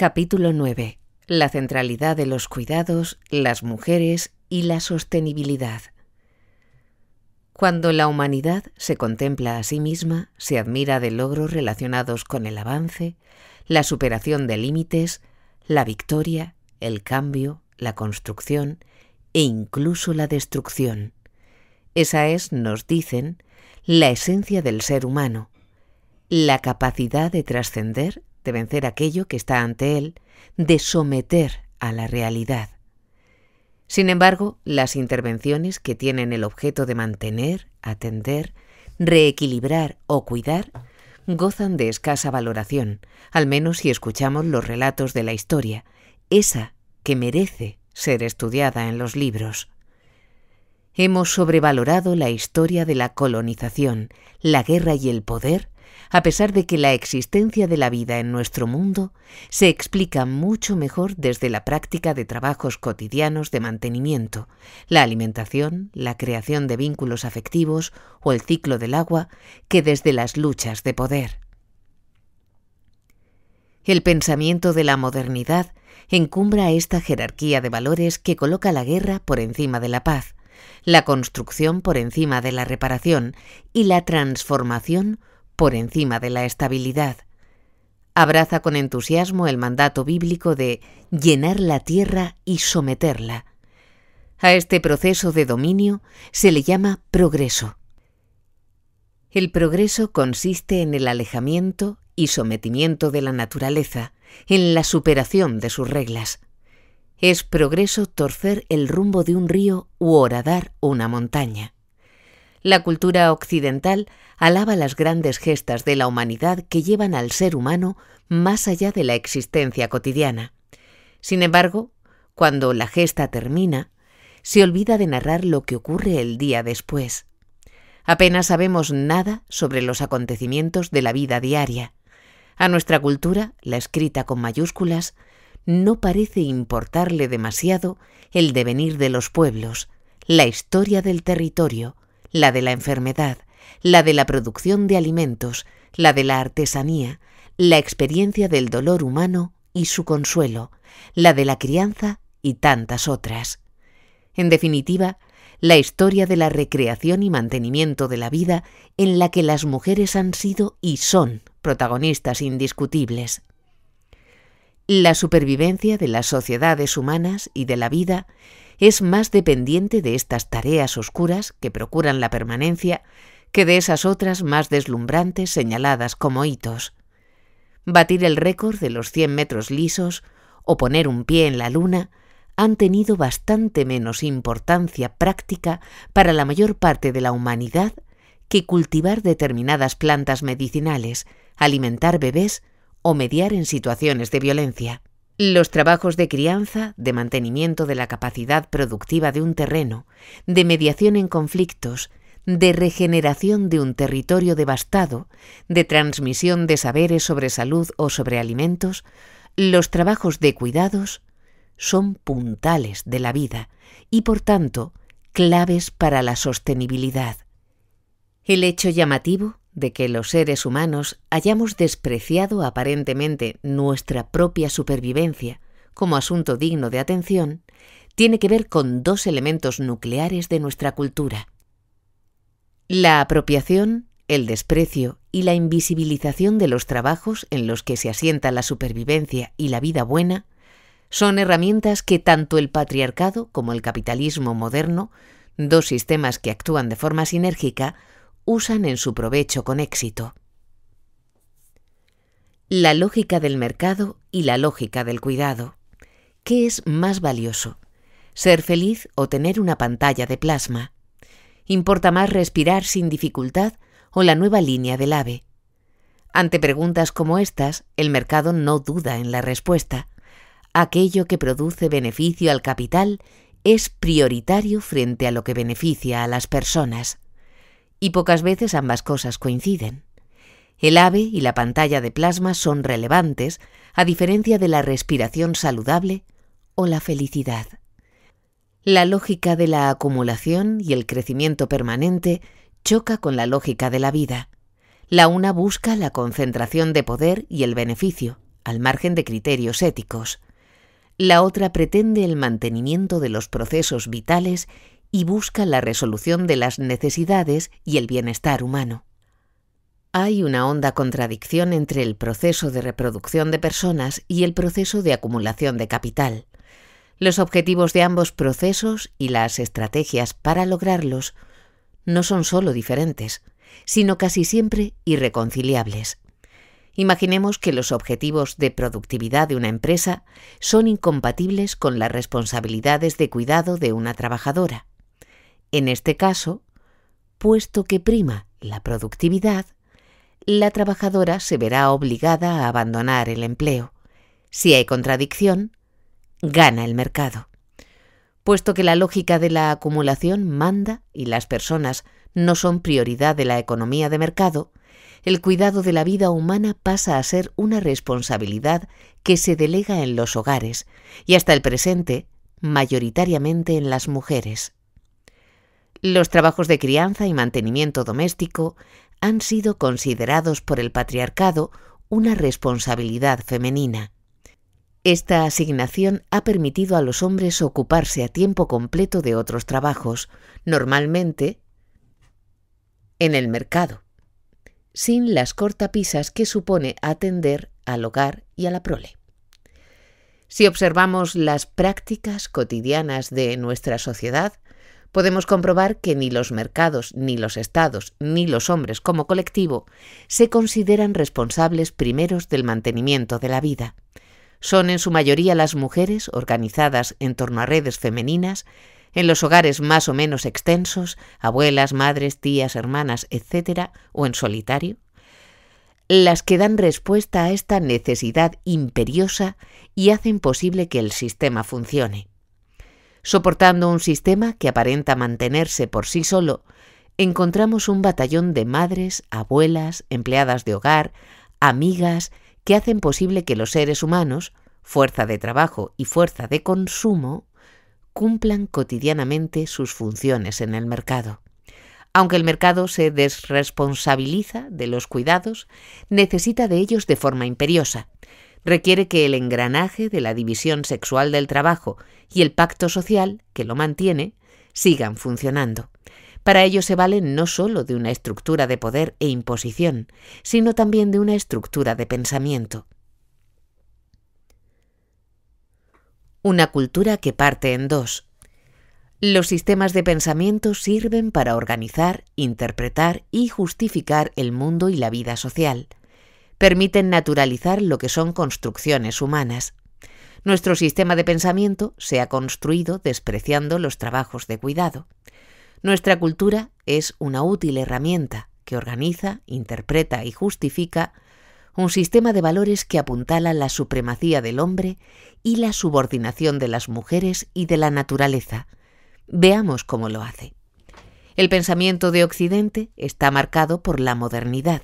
Capítulo 9. La centralidad de los cuidados, las mujeres y la sostenibilidad. Cuando la humanidad se contempla a sí misma, se admira de logros relacionados con el avance, la superación de límites, la victoria, el cambio, la construcción e incluso la destrucción. Esa es, nos dicen, la esencia del ser humano, la capacidad de trascender de vencer aquello que está ante él, de someter a la realidad. Sin embargo, las intervenciones que tienen el objeto de mantener, atender, reequilibrar o cuidar gozan de escasa valoración, al menos si escuchamos los relatos de la historia, esa que merece ser estudiada en los libros. Hemos sobrevalorado la historia de la colonización, la guerra y el poder a pesar de que la existencia de la vida en nuestro mundo se explica mucho mejor desde la práctica de trabajos cotidianos de mantenimiento, la alimentación, la creación de vínculos afectivos o el ciclo del agua que desde las luchas de poder. El pensamiento de la modernidad encumbra esta jerarquía de valores que coloca la guerra por encima de la paz, la construcción por encima de la reparación y la transformación por encima de la estabilidad. Abraza con entusiasmo el mandato bíblico de llenar la tierra y someterla. A este proceso de dominio se le llama progreso. El progreso consiste en el alejamiento y sometimiento de la naturaleza, en la superación de sus reglas. Es progreso torcer el rumbo de un río u horadar una montaña. La cultura occidental alaba las grandes gestas de la humanidad que llevan al ser humano más allá de la existencia cotidiana. Sin embargo, cuando la gesta termina, se olvida de narrar lo que ocurre el día después. Apenas sabemos nada sobre los acontecimientos de la vida diaria. A nuestra cultura, la escrita con mayúsculas, no parece importarle demasiado el devenir de los pueblos, la historia del territorio, la de la enfermedad, la de la producción de alimentos, la de la artesanía, la experiencia del dolor humano y su consuelo, la de la crianza y tantas otras. En definitiva, la historia de la recreación y mantenimiento de la vida en la que las mujeres han sido y son protagonistas indiscutibles. La supervivencia de las sociedades humanas y de la vida es más dependiente de estas tareas oscuras que procuran la permanencia que de esas otras más deslumbrantes señaladas como hitos. Batir el récord de los 100 metros lisos o poner un pie en la luna han tenido bastante menos importancia práctica para la mayor parte de la humanidad que cultivar determinadas plantas medicinales, alimentar bebés o mediar en situaciones de violencia. Los trabajos de crianza, de mantenimiento de la capacidad productiva de un terreno, de mediación en conflictos, de regeneración de un territorio devastado, de transmisión de saberes sobre salud o sobre alimentos, los trabajos de cuidados son puntales de la vida y por tanto claves para la sostenibilidad. El hecho llamativo de que los seres humanos hayamos despreciado aparentemente nuestra propia supervivencia como asunto digno de atención tiene que ver con dos elementos nucleares de nuestra cultura. La apropiación, el desprecio y la invisibilización de los trabajos en los que se asienta la supervivencia y la vida buena son herramientas que tanto el patriarcado como el capitalismo moderno, dos sistemas que actúan de forma sinérgica, usan en su provecho con éxito. La lógica del mercado y la lógica del cuidado. ¿Qué es más valioso? ¿Ser feliz o tener una pantalla de plasma? ¿Importa más respirar sin dificultad o la nueva línea del ave? Ante preguntas como estas, el mercado no duda en la respuesta. Aquello que produce beneficio al capital es prioritario frente a lo que beneficia a las personas y pocas veces ambas cosas coinciden. El ave y la pantalla de plasma son relevantes, a diferencia de la respiración saludable o la felicidad. La lógica de la acumulación y el crecimiento permanente choca con la lógica de la vida. La una busca la concentración de poder y el beneficio, al margen de criterios éticos. La otra pretende el mantenimiento de los procesos vitales y busca la resolución de las necesidades y el bienestar humano. Hay una honda contradicción entre el proceso de reproducción de personas y el proceso de acumulación de capital. Los objetivos de ambos procesos y las estrategias para lograrlos no son solo diferentes, sino casi siempre irreconciliables. Imaginemos que los objetivos de productividad de una empresa son incompatibles con las responsabilidades de cuidado de una trabajadora. En este caso, puesto que prima la productividad, la trabajadora se verá obligada a abandonar el empleo. Si hay contradicción, gana el mercado. Puesto que la lógica de la acumulación manda y las personas no son prioridad de la economía de mercado, el cuidado de la vida humana pasa a ser una responsabilidad que se delega en los hogares y hasta el presente mayoritariamente en las mujeres. Los trabajos de crianza y mantenimiento doméstico han sido considerados por el patriarcado una responsabilidad femenina. Esta asignación ha permitido a los hombres ocuparse a tiempo completo de otros trabajos, normalmente en el mercado, sin las cortapisas que supone atender al hogar y a la prole. Si observamos las prácticas cotidianas de nuestra sociedad, podemos comprobar que ni los mercados, ni los estados, ni los hombres como colectivo se consideran responsables primeros del mantenimiento de la vida. Son en su mayoría las mujeres, organizadas en torno a redes femeninas, en los hogares más o menos extensos, abuelas, madres, tías, hermanas, etc., o en solitario, las que dan respuesta a esta necesidad imperiosa y hacen posible que el sistema funcione soportando un sistema que aparenta mantenerse por sí solo, encontramos un batallón de madres, abuelas, empleadas de hogar, amigas, que hacen posible que los seres humanos, fuerza de trabajo y fuerza de consumo, cumplan cotidianamente sus funciones en el mercado. Aunque el mercado se desresponsabiliza de los cuidados, necesita de ellos de forma imperiosa requiere que el engranaje de la división sexual del trabajo y el pacto social, que lo mantiene, sigan funcionando. Para ello se valen no solo de una estructura de poder e imposición, sino también de una estructura de pensamiento. Una cultura que parte en dos. Los sistemas de pensamiento sirven para organizar, interpretar y justificar el mundo y la vida social permiten naturalizar lo que son construcciones humanas. Nuestro sistema de pensamiento se ha construido despreciando los trabajos de cuidado. Nuestra cultura es una útil herramienta que organiza, interpreta y justifica un sistema de valores que apuntala la supremacía del hombre y la subordinación de las mujeres y de la naturaleza. Veamos cómo lo hace. El pensamiento de Occidente está marcado por la modernidad,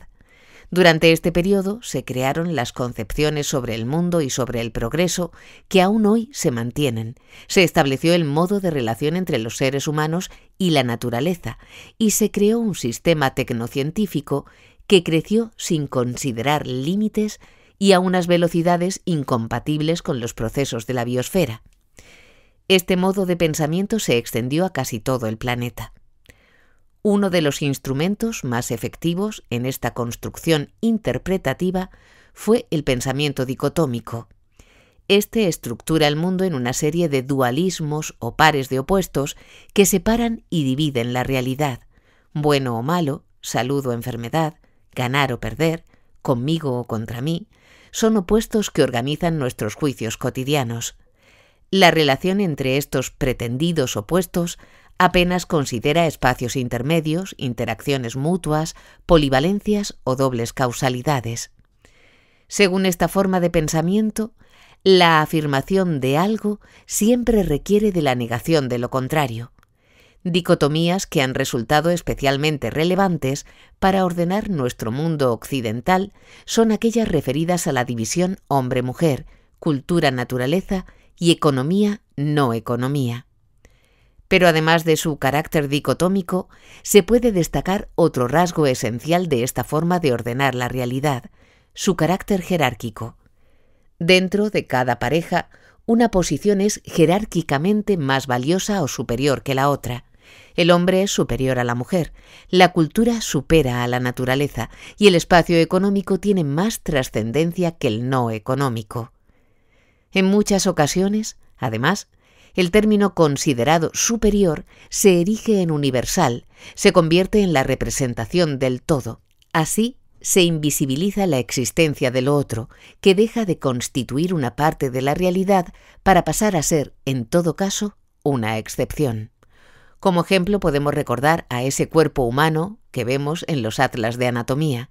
durante este periodo se crearon las concepciones sobre el mundo y sobre el progreso que aún hoy se mantienen. Se estableció el modo de relación entre los seres humanos y la naturaleza y se creó un sistema tecnocientífico que creció sin considerar límites y a unas velocidades incompatibles con los procesos de la biosfera. Este modo de pensamiento se extendió a casi todo el planeta. Uno de los instrumentos más efectivos en esta construcción interpretativa fue el pensamiento dicotómico. Este estructura el mundo en una serie de dualismos o pares de opuestos que separan y dividen la realidad, bueno o malo, salud o enfermedad, ganar o perder, conmigo o contra mí, son opuestos que organizan nuestros juicios cotidianos. La relación entre estos pretendidos opuestos apenas considera espacios intermedios, interacciones mutuas, polivalencias o dobles causalidades. Según esta forma de pensamiento, la afirmación de algo siempre requiere de la negación de lo contrario, dicotomías que han resultado especialmente relevantes para ordenar nuestro mundo occidental son aquellas referidas a la división hombre-mujer, cultura-naturaleza y economía-no economía. Pero además de su carácter dicotómico, se puede destacar otro rasgo esencial de esta forma de ordenar la realidad, su carácter jerárquico. Dentro de cada pareja, una posición es jerárquicamente más valiosa o superior que la otra. El hombre es superior a la mujer, la cultura supera a la naturaleza y el espacio económico tiene más trascendencia que el no económico. En muchas ocasiones, además, el término considerado superior se erige en universal, se convierte en la representación del todo. Así, se invisibiliza la existencia de lo otro, que deja de constituir una parte de la realidad para pasar a ser, en todo caso, una excepción. Como ejemplo podemos recordar a ese cuerpo humano que vemos en los atlas de anatomía.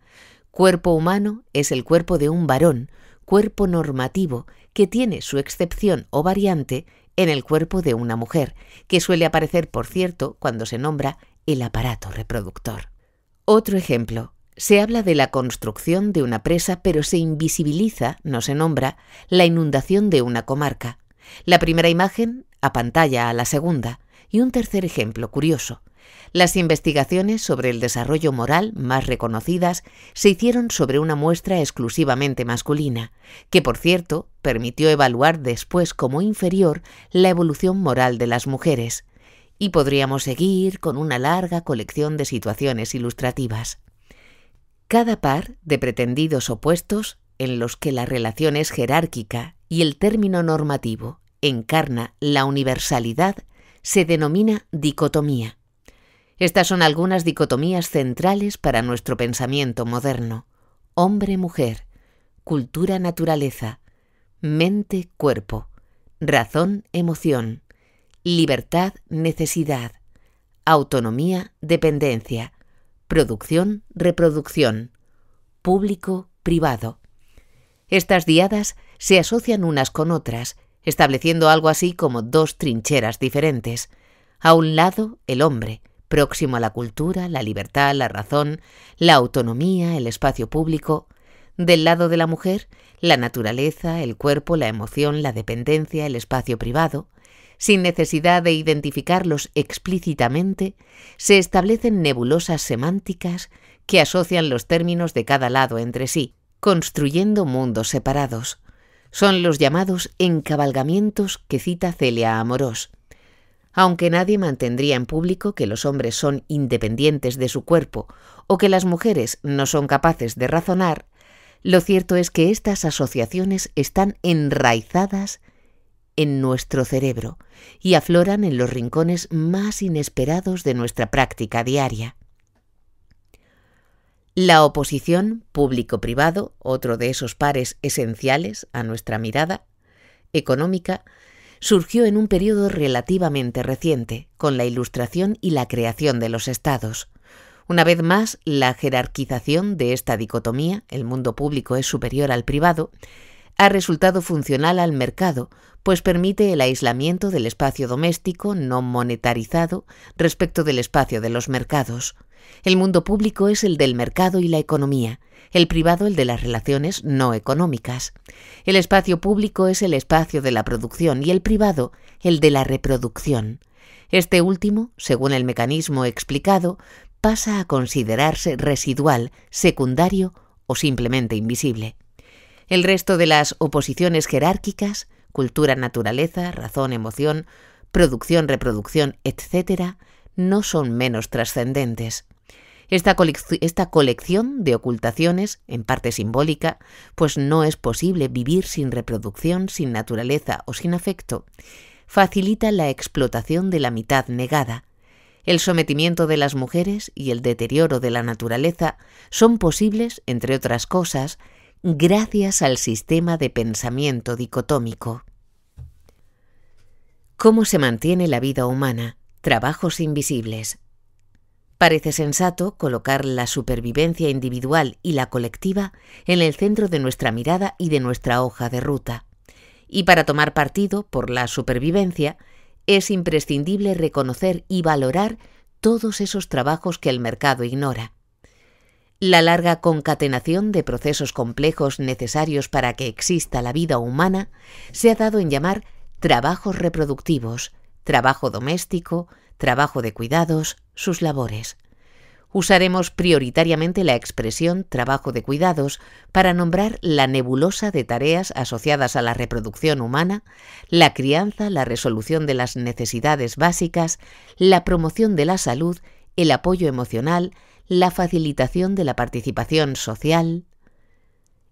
Cuerpo humano es el cuerpo de un varón, cuerpo normativo, que tiene su excepción o variante en el cuerpo de una mujer, que suele aparecer, por cierto, cuando se nombra el aparato reproductor. Otro ejemplo. Se habla de la construcción de una presa, pero se invisibiliza, no se nombra, la inundación de una comarca. La primera imagen a pantalla a la segunda. Y un tercer ejemplo curioso. Las investigaciones sobre el desarrollo moral más reconocidas se hicieron sobre una muestra exclusivamente masculina, que por cierto permitió evaluar después como inferior la evolución moral de las mujeres. Y podríamos seguir con una larga colección de situaciones ilustrativas. Cada par de pretendidos opuestos, en los que la relación es jerárquica y el término normativo encarna la universalidad, se denomina dicotomía estas son algunas dicotomías centrales para nuestro pensamiento moderno. Hombre-mujer, cultura-naturaleza, mente-cuerpo, razón-emoción, libertad-necesidad, autonomía-dependencia, producción-reproducción, público-privado. Estas diadas se asocian unas con otras, estableciendo algo así como dos trincheras diferentes. A un lado, el hombre, próximo a la cultura, la libertad, la razón, la autonomía, el espacio público. Del lado de la mujer, la naturaleza, el cuerpo, la emoción, la dependencia, el espacio privado. Sin necesidad de identificarlos explícitamente, se establecen nebulosas semánticas que asocian los términos de cada lado entre sí, construyendo mundos separados. Son los llamados encabalgamientos que cita Celia Amorós, aunque nadie mantendría en público que los hombres son independientes de su cuerpo o que las mujeres no son capaces de razonar, lo cierto es que estas asociaciones están enraizadas en nuestro cerebro y afloran en los rincones más inesperados de nuestra práctica diaria. La oposición público-privado, otro de esos pares esenciales a nuestra mirada económica, surgió en un periodo relativamente reciente, con la Ilustración y la creación de los estados. Una vez más, la jerarquización de esta dicotomía, el mundo público es superior al privado, ha resultado funcional al mercado, pues permite el aislamiento del espacio doméstico no monetarizado respecto del espacio de los mercados. El mundo público es el del mercado y la economía, el privado el de las relaciones no económicas. El espacio público es el espacio de la producción y el privado el de la reproducción. Este último, según el mecanismo explicado, pasa a considerarse residual, secundario o simplemente invisible. El resto de las oposiciones jerárquicas, cultura-naturaleza, razón-emoción, producción-reproducción, etc., no son menos trascendentes. Esta, colección de ocultaciones, en parte simbólica, pues no es posible vivir sin reproducción, sin naturaleza o sin afecto, facilita la explotación de la mitad negada, el sometimiento de las mujeres y el deterioro de la naturaleza son posibles, entre otras cosas, gracias al sistema de pensamiento dicotómico. ¿Cómo se mantiene la vida humana? Trabajos invisibles. Parece sensato colocar la supervivencia individual y la colectiva en el centro de nuestra mirada y de nuestra hoja de ruta. Y para tomar partido por la supervivencia, es imprescindible reconocer y valorar todos esos trabajos que el mercado ignora. La larga concatenación de procesos complejos necesarios para que exista la vida humana se ha dado en llamar trabajos reproductivos, trabajo doméstico, trabajo de cuidados, sus labores. Usaremos prioritariamente la expresión trabajo de cuidados para nombrar la nebulosa de tareas asociadas a la reproducción humana, la crianza, la resolución de las necesidades básicas, la promoción de la salud, el apoyo emocional, la facilitación de la participación social,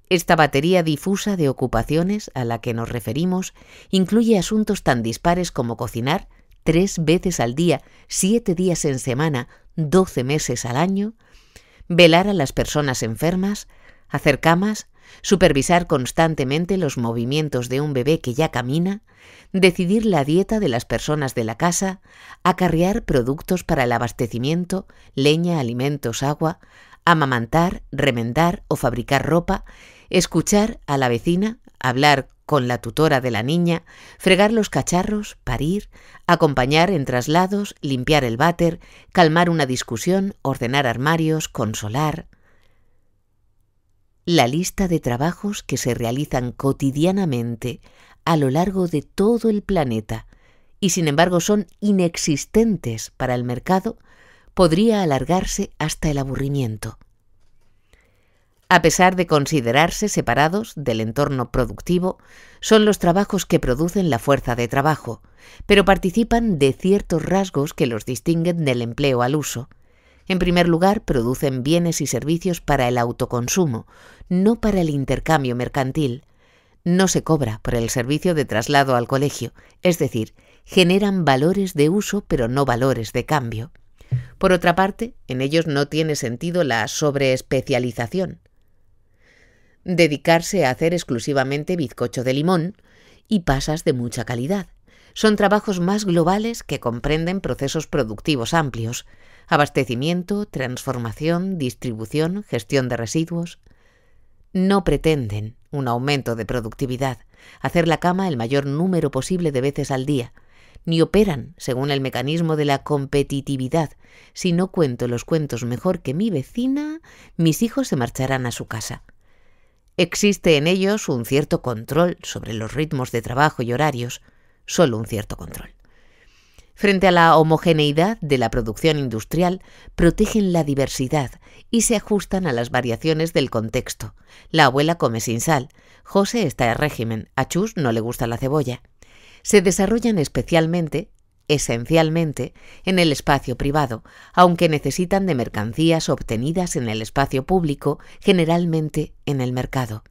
esta batería difusa de ocupaciones a la que nos referimos incluye asuntos tan dispares como cocinar, tres veces al día, siete días en semana, doce meses al año, velar a las personas enfermas, hacer camas, supervisar constantemente los movimientos de un bebé que ya camina, decidir la dieta de las personas de la casa, acarrear productos para el abastecimiento, leña, alimentos, agua, amamantar, remendar o fabricar ropa, escuchar a la vecina, hablar con la tutora de la niña, fregar los cacharros, parir, acompañar en traslados, limpiar el váter, calmar una discusión, ordenar armarios, consolar. La lista de trabajos que se realizan cotidianamente a lo largo de todo el planeta y sin embargo son inexistentes para el mercado podría alargarse hasta el aburrimiento. A pesar de considerarse separados del entorno productivo, son los trabajos que producen la fuerza de trabajo, pero participan de ciertos rasgos que los distinguen del empleo al uso. En primer lugar, producen bienes y servicios para el autoconsumo, no para el intercambio mercantil. No se cobra por el servicio de traslado al colegio, es decir, generan valores de uso pero no valores de cambio. Por otra parte, en ellos no tiene sentido la sobreespecialización dedicarse a hacer exclusivamente bizcocho de limón y pasas de mucha calidad. Son trabajos más globales que comprenden procesos productivos amplios, abastecimiento, transformación, distribución, gestión de residuos. No pretenden un aumento de productividad, hacer la cama el mayor número posible de veces al día, ni operan según el mecanismo de la competitividad. Si no cuento los cuentos mejor que mi vecina, mis hijos se marcharán a su casa. Existe en ellos un cierto control sobre los ritmos de trabajo y horarios, solo un cierto control. Frente a la homogeneidad de la producción industrial, protegen la diversidad y se ajustan a las variaciones del contexto. La abuela come sin sal, José está en régimen, a Chus no le gusta la cebolla. Se desarrollan especialmente esencialmente en el espacio privado, aunque necesitan de mercancías obtenidas en el espacio público, generalmente en el mercado.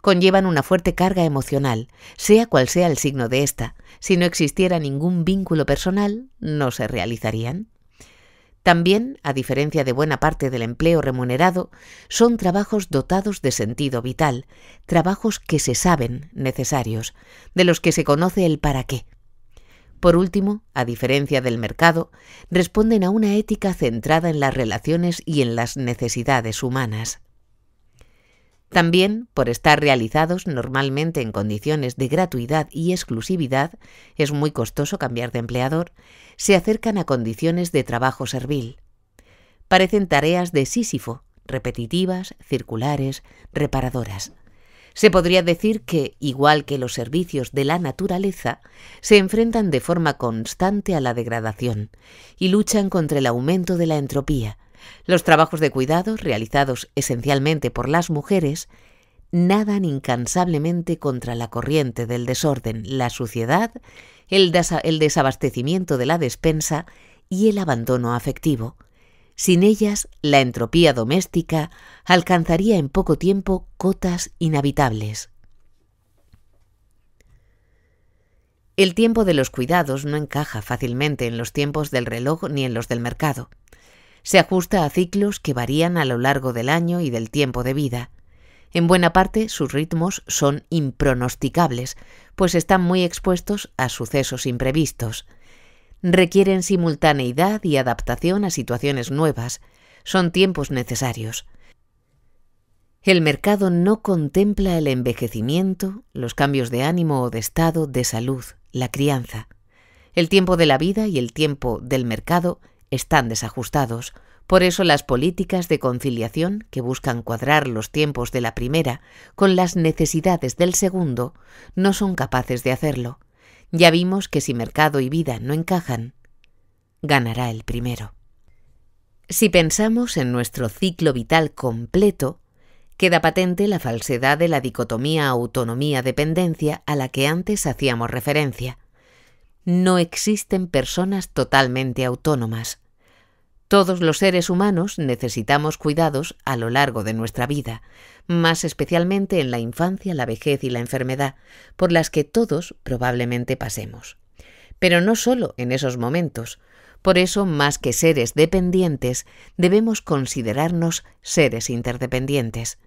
Conllevan una fuerte carga emocional, sea cual sea el signo de ésta. Si no existiera ningún vínculo personal, no se realizarían. También, a diferencia de buena parte del empleo remunerado, son trabajos dotados de sentido vital, trabajos que se saben necesarios, de los que se conoce el para qué por último, a diferencia del mercado, responden a una ética centrada en las relaciones y en las necesidades humanas. También, por estar realizados normalmente en condiciones de gratuidad y exclusividad, es muy costoso cambiar de empleador, se acercan a condiciones de trabajo servil. Parecen tareas de Sísifo, repetitivas, circulares, reparadoras. Se podría decir que, igual que los servicios de la naturaleza, se enfrentan de forma constante a la degradación y luchan contra el aumento de la entropía. Los trabajos de cuidado, realizados esencialmente por las mujeres, nadan incansablemente contra la corriente del desorden, la suciedad, el desabastecimiento de la despensa y el abandono afectivo, sin ellas, la entropía doméstica alcanzaría en poco tiempo cotas inhabitables. El tiempo de los cuidados no encaja fácilmente en los tiempos del reloj ni en los del mercado. Se ajusta a ciclos que varían a lo largo del año y del tiempo de vida. En buena parte sus ritmos son impronosticables, pues están muy expuestos a sucesos imprevistos requieren simultaneidad y adaptación a situaciones nuevas. Son tiempos necesarios. El mercado no contempla el envejecimiento, los cambios de ánimo o de estado, de salud, la crianza. El tiempo de la vida y el tiempo del mercado están desajustados. Por eso las políticas de conciliación, que buscan cuadrar los tiempos de la primera con las necesidades del segundo, no son capaces de hacerlo. Ya vimos que si mercado y vida no encajan, ganará el primero. Si pensamos en nuestro ciclo vital completo, queda patente la falsedad de la dicotomía autonomía-dependencia a la que antes hacíamos referencia. No existen personas totalmente autónomas. Todos los seres humanos necesitamos cuidados a lo largo de nuestra vida, más especialmente en la infancia, la vejez y la enfermedad, por las que todos probablemente pasemos. Pero no solo en esos momentos, por eso, más que seres dependientes, debemos considerarnos seres interdependientes.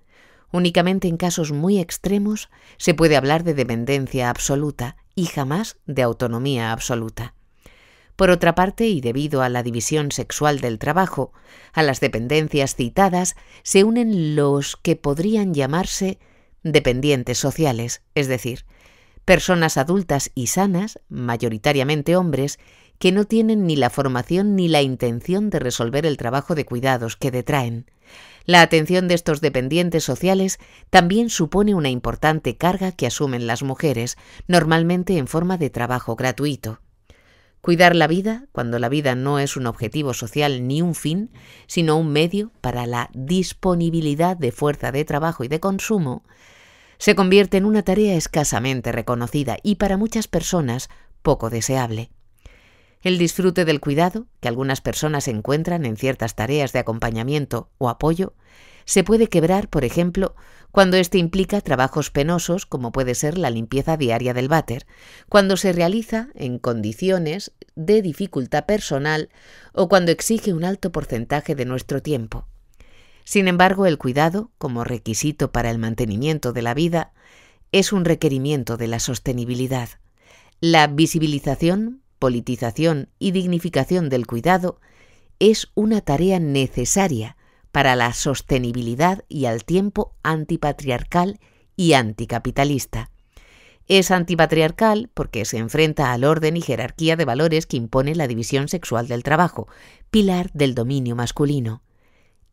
Únicamente en casos muy extremos se puede hablar de dependencia absoluta y jamás de autonomía absoluta. Por otra parte, y debido a la división sexual del trabajo, a las dependencias citadas se unen los que podrían llamarse dependientes sociales, es decir, personas adultas y sanas, mayoritariamente hombres, que no tienen ni la formación ni la intención de resolver el trabajo de cuidados que detraen. La atención de estos dependientes sociales también supone una importante carga que asumen las mujeres, normalmente en forma de trabajo gratuito. Cuidar la vida, cuando la vida no es un objetivo social ni un fin, sino un medio para la disponibilidad de fuerza de trabajo y de consumo, se convierte en una tarea escasamente reconocida y para muchas personas poco deseable. El disfrute del cuidado, que algunas personas encuentran en ciertas tareas de acompañamiento o apoyo, se puede quebrar, por ejemplo, cuando este implica trabajos penosos como puede ser la limpieza diaria del váter, cuando se realiza en condiciones de dificultad personal o cuando exige un alto porcentaje de nuestro tiempo. Sin embargo, el cuidado, como requisito para el mantenimiento de la vida, es un requerimiento de la sostenibilidad. La visibilización, politización y dignificación del cuidado es una tarea necesaria para la sostenibilidad y al tiempo antipatriarcal y anticapitalista. Es antipatriarcal porque se enfrenta al orden y jerarquía de valores que impone la división sexual del trabajo, pilar del dominio masculino.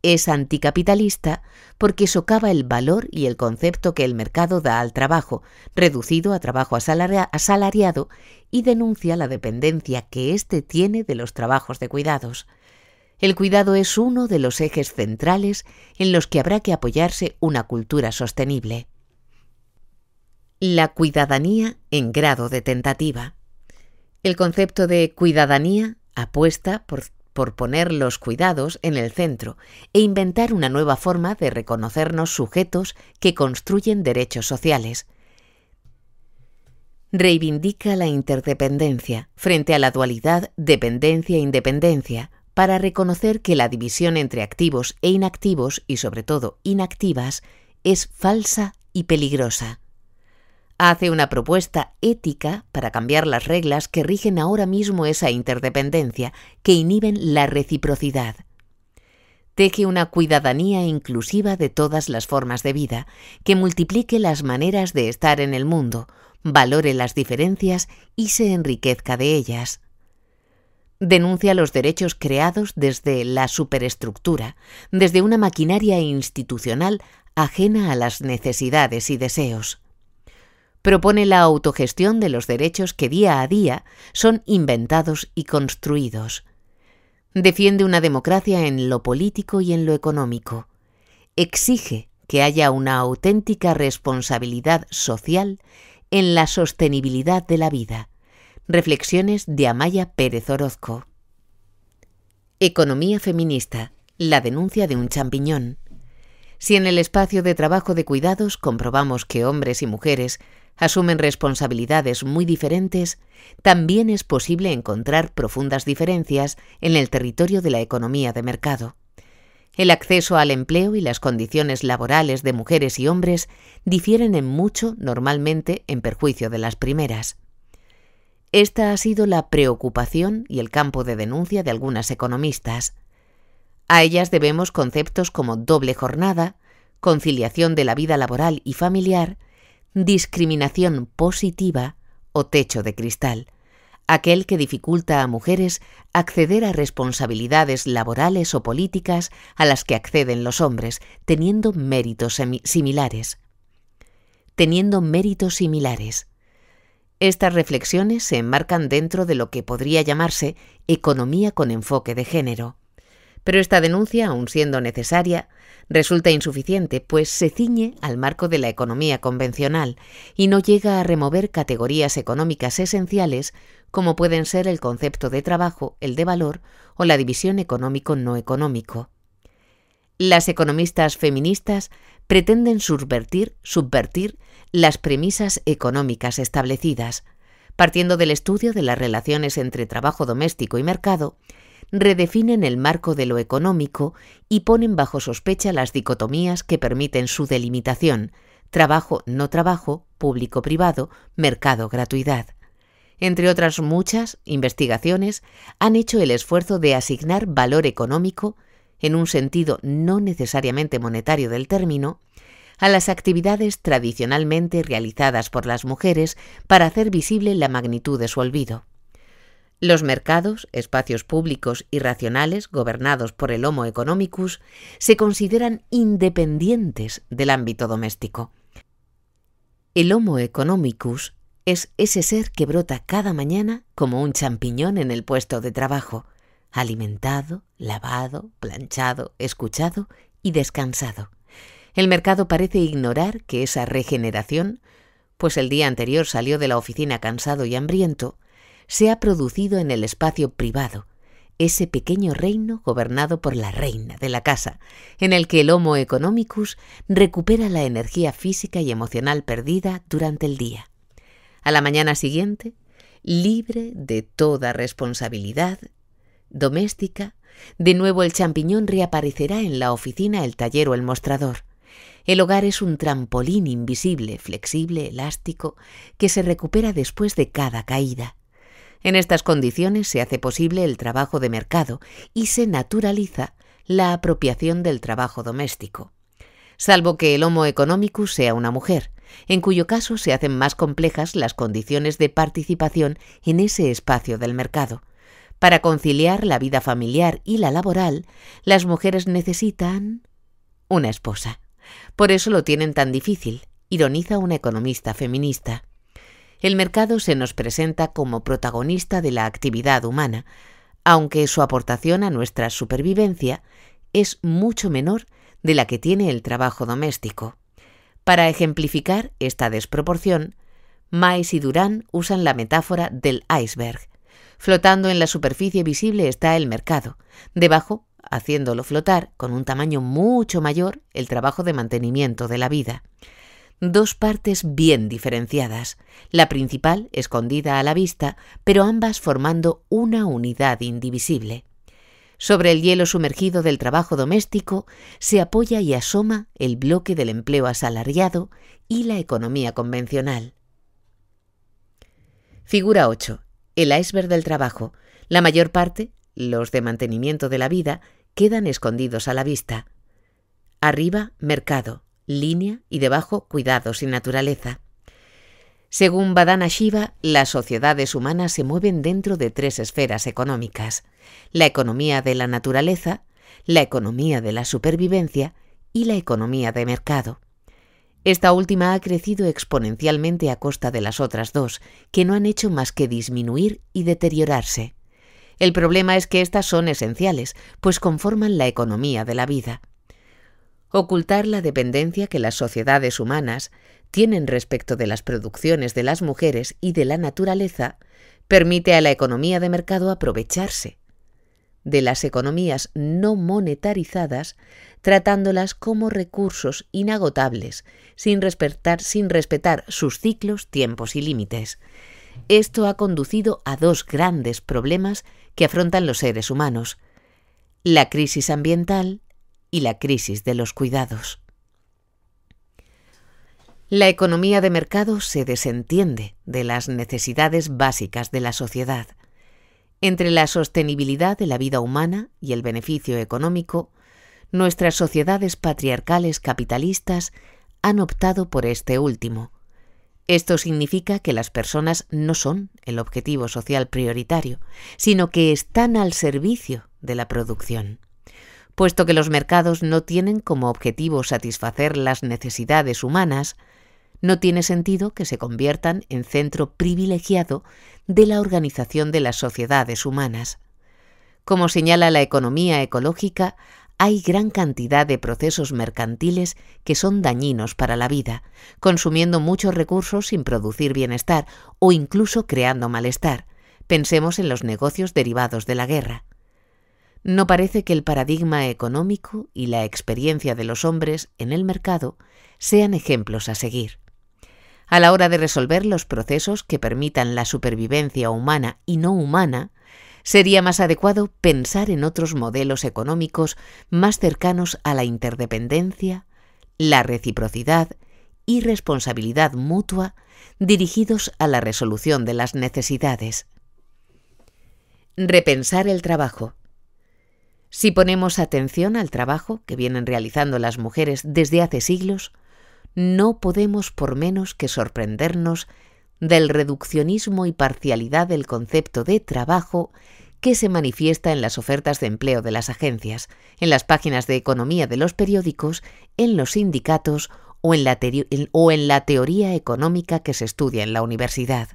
Es anticapitalista porque socava el valor y el concepto que el mercado da al trabajo, reducido a trabajo asalariado, y denuncia la dependencia que éste tiene de los trabajos de cuidados el cuidado es uno de los ejes centrales en los que habrá que apoyarse una cultura sostenible. La cuidadanía en grado de tentativa. El concepto de cuidadanía apuesta por, poner los cuidados en el centro e inventar una nueva forma de reconocernos sujetos que construyen derechos sociales. Reivindica la interdependencia frente a la dualidad dependencia-independencia, para reconocer que la división entre activos e inactivos, y sobre todo inactivas, es falsa y peligrosa. Hace una propuesta ética para cambiar las reglas que rigen ahora mismo esa interdependencia, que inhiben la reciprocidad. Teje una cuidadanía inclusiva de todas las formas de vida, que multiplique las maneras de estar en el mundo, valore las diferencias y se enriquezca de ellas denuncia los derechos creados desde la superestructura, desde una maquinaria institucional ajena a las necesidades y deseos. Propone la autogestión de los derechos que día a día son inventados y construidos. Defiende una democracia en lo político y en lo económico. Exige que haya una auténtica responsabilidad social en la sostenibilidad de la vida Reflexiones de Amaya Pérez Orozco. Economía feminista. La denuncia de un champiñón. Si en el espacio de trabajo de cuidados comprobamos que hombres y mujeres asumen responsabilidades muy diferentes, también es posible encontrar profundas diferencias en el territorio de la economía de mercado. El acceso al empleo y las condiciones laborales de mujeres y hombres difieren en mucho normalmente en perjuicio de las primeras. Esta ha sido la preocupación y el campo de denuncia de algunas economistas. A ellas debemos conceptos como doble jornada, conciliación de la vida laboral y familiar, discriminación positiva o techo de cristal, aquel que dificulta a mujeres acceder a responsabilidades laborales o políticas a las que acceden los hombres, teniendo méritos similares. Teniendo méritos similares. Estas reflexiones se enmarcan dentro de lo que podría llamarse economía con enfoque de género. Pero esta denuncia, aun siendo necesaria, resulta insuficiente, pues se ciñe al marco de la economía convencional y no llega a remover categorías económicas esenciales como pueden ser el concepto de trabajo, el de valor o la división económico-no económico. Las economistas feministas pretenden subvertir, subvertir las premisas económicas establecidas, partiendo del estudio de las relaciones entre trabajo doméstico y mercado, redefinen el marco de lo económico y ponen bajo sospecha las dicotomías que permiten su delimitación, trabajo no trabajo, público privado, mercado gratuidad. Entre otras muchas investigaciones, han hecho el esfuerzo de asignar valor económico en un sentido no necesariamente monetario del término, a las actividades tradicionalmente realizadas por las mujeres para hacer visible la magnitud de su olvido. Los mercados, espacios públicos y racionales gobernados por el Homo economicus, se consideran independientes del ámbito doméstico. El Homo economicus es ese ser que brota cada mañana como un champiñón en el puesto de trabajo, alimentado, lavado, planchado, escuchado y descansado. El mercado parece ignorar que esa regeneración, pues el día anterior salió de la oficina cansado y hambriento, se ha producido en el espacio privado, ese pequeño reino gobernado por la reina de la casa, en el que el Homo economicus recupera la energía física y emocional perdida durante el día. A la mañana siguiente, libre de toda responsabilidad, doméstica, de nuevo el champiñón reaparecerá en la oficina, el taller o el mostrador. El hogar es un trampolín invisible, flexible, elástico, que se recupera después de cada caída. En estas condiciones se hace posible el trabajo de mercado y se naturaliza la apropiación del trabajo doméstico. Salvo que el Homo economicus sea una mujer, en cuyo caso se hacen más complejas las condiciones de participación en ese espacio del mercado. Para conciliar la vida familiar y la laboral, las mujeres necesitan una esposa. Por eso lo tienen tan difícil, ironiza una economista feminista. El mercado se nos presenta como protagonista de la actividad humana, aunque su aportación a nuestra supervivencia es mucho menor de la que tiene el trabajo doméstico. Para ejemplificar esta desproporción, Mais y Durán usan la metáfora del iceberg, Flotando en la superficie visible está el mercado. Debajo, haciéndolo flotar con un tamaño mucho mayor, el trabajo de mantenimiento de la vida. Dos partes bien diferenciadas, la principal escondida a la vista, pero ambas formando una unidad indivisible. Sobre el hielo sumergido del trabajo doméstico se apoya y asoma el bloque del empleo asalariado y la economía convencional. Figura 8 el iceberg del trabajo, la mayor parte, los de mantenimiento de la vida, quedan escondidos a la vista. Arriba, mercado, línea y debajo, cuidados y naturaleza. Según Badana Shiva, las sociedades humanas se mueven dentro de tres esferas económicas, la economía de la naturaleza, la economía de la supervivencia y la economía de mercado. Esta última ha crecido exponencialmente a costa de las otras dos, que no han hecho más que disminuir y deteriorarse. El problema es que estas son esenciales, pues conforman la economía de la vida. Ocultar la dependencia que las sociedades humanas tienen respecto de las producciones de las mujeres y de la naturaleza permite a la economía de mercado aprovecharse. De las economías no monetarizadas tratándolas como recursos inagotables, sin respetar, sin respetar sus ciclos, tiempos y límites. Esto ha conducido a dos grandes problemas que afrontan los seres humanos, la crisis ambiental y la crisis de los cuidados. La economía de mercado se desentiende de las necesidades básicas de la sociedad. Entre la sostenibilidad de la vida humana y el beneficio económico nuestras sociedades patriarcales capitalistas han optado por este último. Esto significa que las personas no son el objetivo social prioritario, sino que están al servicio de la producción. Puesto que los mercados no tienen como objetivo satisfacer las necesidades humanas, no tiene sentido que se conviertan en centro privilegiado de la organización de las sociedades humanas. Como señala la economía ecológica, hay gran cantidad de procesos mercantiles que son dañinos para la vida, consumiendo muchos recursos sin producir bienestar o incluso creando malestar. Pensemos en los negocios derivados de la guerra. No parece que el paradigma económico y la experiencia de los hombres en el mercado sean ejemplos a seguir. A la hora de resolver los procesos que permitan la supervivencia humana y no humana, Sería más adecuado pensar en otros modelos económicos más cercanos a la interdependencia, la reciprocidad y responsabilidad mutua dirigidos a la resolución de las necesidades. Repensar el trabajo. Si ponemos atención al trabajo que vienen realizando las mujeres desde hace siglos, no podemos por menos que sorprendernos del reduccionismo y parcialidad del concepto de trabajo que se manifiesta en las ofertas de empleo de las agencias, en las páginas de economía de los periódicos, en los sindicatos o en la, teoría económica que se estudia en la universidad.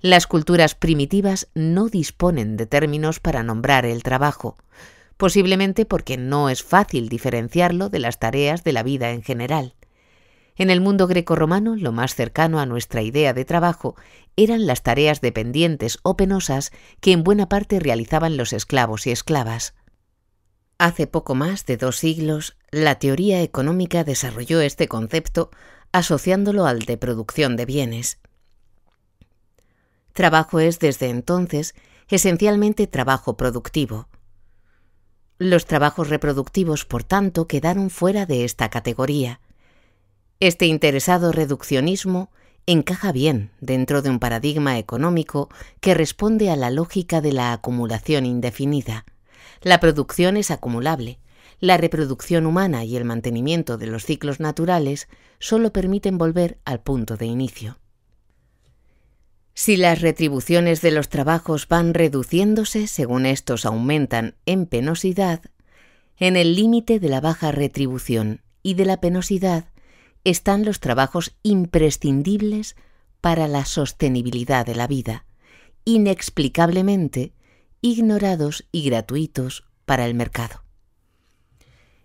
Las culturas primitivas no disponen de términos para nombrar el trabajo, posiblemente porque no es fácil diferenciarlo de las tareas de la vida en general. En el mundo grecorromano, lo más cercano a nuestra idea de trabajo eran las tareas dependientes o penosas que en buena parte realizaban los esclavos y esclavas. Hace poco más de dos siglos, la teoría económica desarrolló este concepto asociándolo al de producción de bienes. Trabajo es desde entonces esencialmente trabajo productivo. Los trabajos reproductivos, por tanto, quedaron fuera de esta categoría. Este interesado reduccionismo encaja bien dentro de un paradigma económico que responde a la lógica de la acumulación indefinida. La producción es acumulable. La reproducción humana y el mantenimiento de los ciclos naturales solo permiten volver al punto de inicio. Si las retribuciones de los trabajos van reduciéndose según estos aumentan en penosidad, en el límite de la baja retribución y de la penosidad están los trabajos imprescindibles para la sostenibilidad de la vida, inexplicablemente ignorados y gratuitos para el mercado.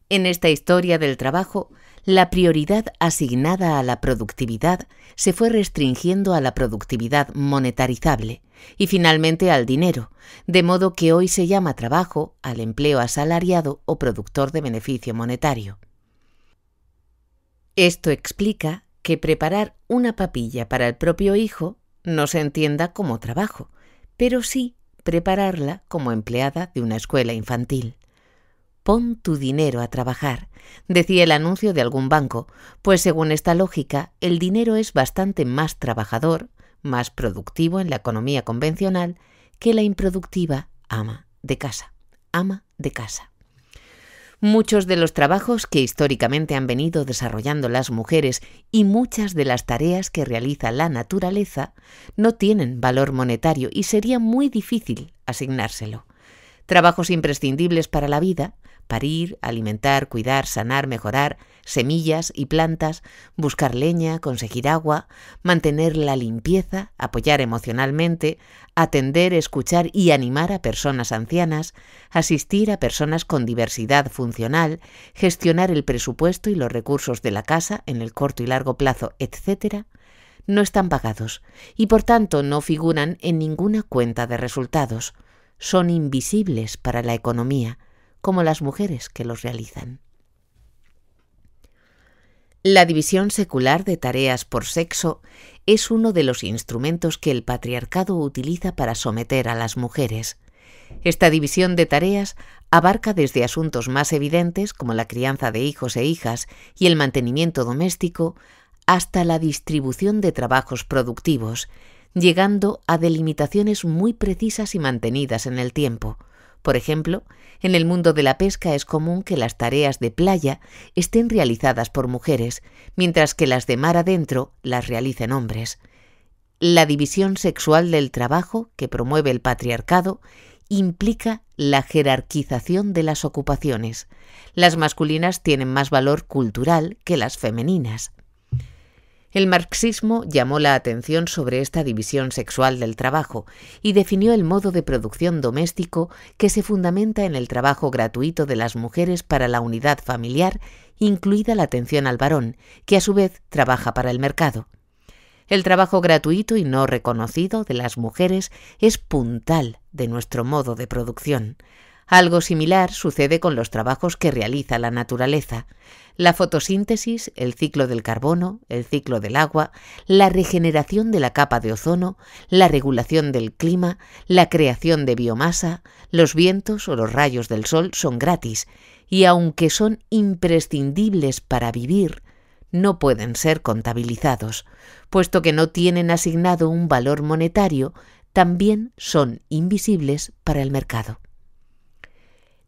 En esta historia del trabajo, la prioridad asignada a la productividad se fue restringiendo a la productividad monetarizable y finalmente al dinero, de modo que hoy se llama trabajo al empleo asalariado o productor de beneficio monetario. Esto explica que preparar una papilla para el propio hijo no se entienda como trabajo, pero sí prepararla como empleada de una escuela infantil. Pon tu dinero a trabajar, decía el anuncio de algún banco, pues según esta lógica, el dinero es bastante más trabajador, más productivo en la economía convencional que la improductiva ama de casa, ama de casa muchos de los trabajos que históricamente han venido desarrollando las mujeres y muchas de las tareas que realiza la naturaleza no tienen valor monetario y sería muy difícil asignárselo. Trabajos imprescindibles para la vida, parir, alimentar, cuidar, sanar, mejorar, semillas y plantas, buscar leña, conseguir agua, mantener la limpieza, apoyar emocionalmente, atender, escuchar y animar a personas ancianas, asistir a personas con diversidad funcional, gestionar el presupuesto y los recursos de la casa en el corto y largo plazo, etc., no están pagados y por tanto no figuran en ninguna cuenta de resultados. Son invisibles para la economía como las mujeres que los realizan. La división secular de tareas por sexo es uno de los instrumentos que el patriarcado utiliza para someter a las mujeres. Esta división de tareas abarca desde asuntos más evidentes como la crianza de hijos e hijas y el mantenimiento doméstico hasta la distribución de trabajos productivos, llegando a delimitaciones muy precisas y mantenidas en el tiempo, por ejemplo, en el mundo de la pesca es común que las tareas de playa estén realizadas por mujeres, mientras que las de mar adentro las realicen hombres. La división sexual del trabajo que promueve el patriarcado implica la jerarquización de las ocupaciones. Las masculinas tienen más valor cultural que las femeninas. El marxismo llamó la atención sobre esta división sexual del trabajo y definió el modo de producción doméstico que se fundamenta en el trabajo gratuito de las mujeres para la unidad familiar, incluida la atención al varón, que a su vez trabaja para el mercado. El trabajo gratuito y no reconocido de las mujeres es puntal de nuestro modo de producción. Algo similar sucede con los trabajos que realiza la naturaleza. La fotosíntesis, el ciclo del carbono, el ciclo del agua, la regeneración de la capa de ozono, la regulación del clima, la creación de biomasa, los vientos o los rayos del sol son gratis y aunque son imprescindibles para vivir, no pueden ser contabilizados, puesto que no tienen asignado un valor monetario, también son invisibles para el mercado.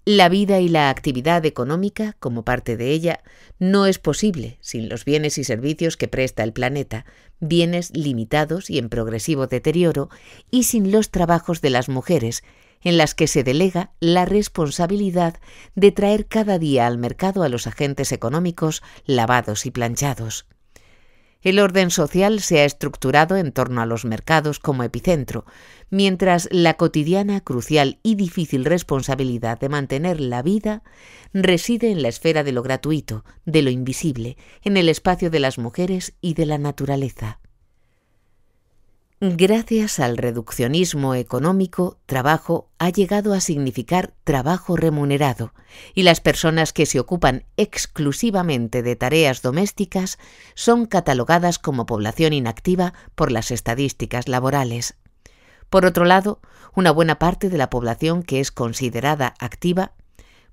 La vida y la actividad económica, como parte de ella, no es posible sin los bienes y servicios que presta el planeta, bienes limitados y en progresivo deterioro, y sin los trabajos de las mujeres, en las que se delega la responsabilidad de traer cada día al mercado a los agentes económicos lavados y planchados. El orden social se ha estructurado en torno a los mercados como epicentro, mientras la cotidiana, crucial y difícil responsabilidad de mantener la vida reside en la esfera de lo gratuito, de lo invisible, en el espacio de las mujeres y de la naturaleza. Gracias al reduccionismo económico, trabajo ha llegado a significar trabajo remunerado y las personas que se ocupan exclusivamente de tareas domésticas son catalogadas como población inactiva por las estadísticas laborales. Por otro lado, una buena parte de la población que es considerada activa,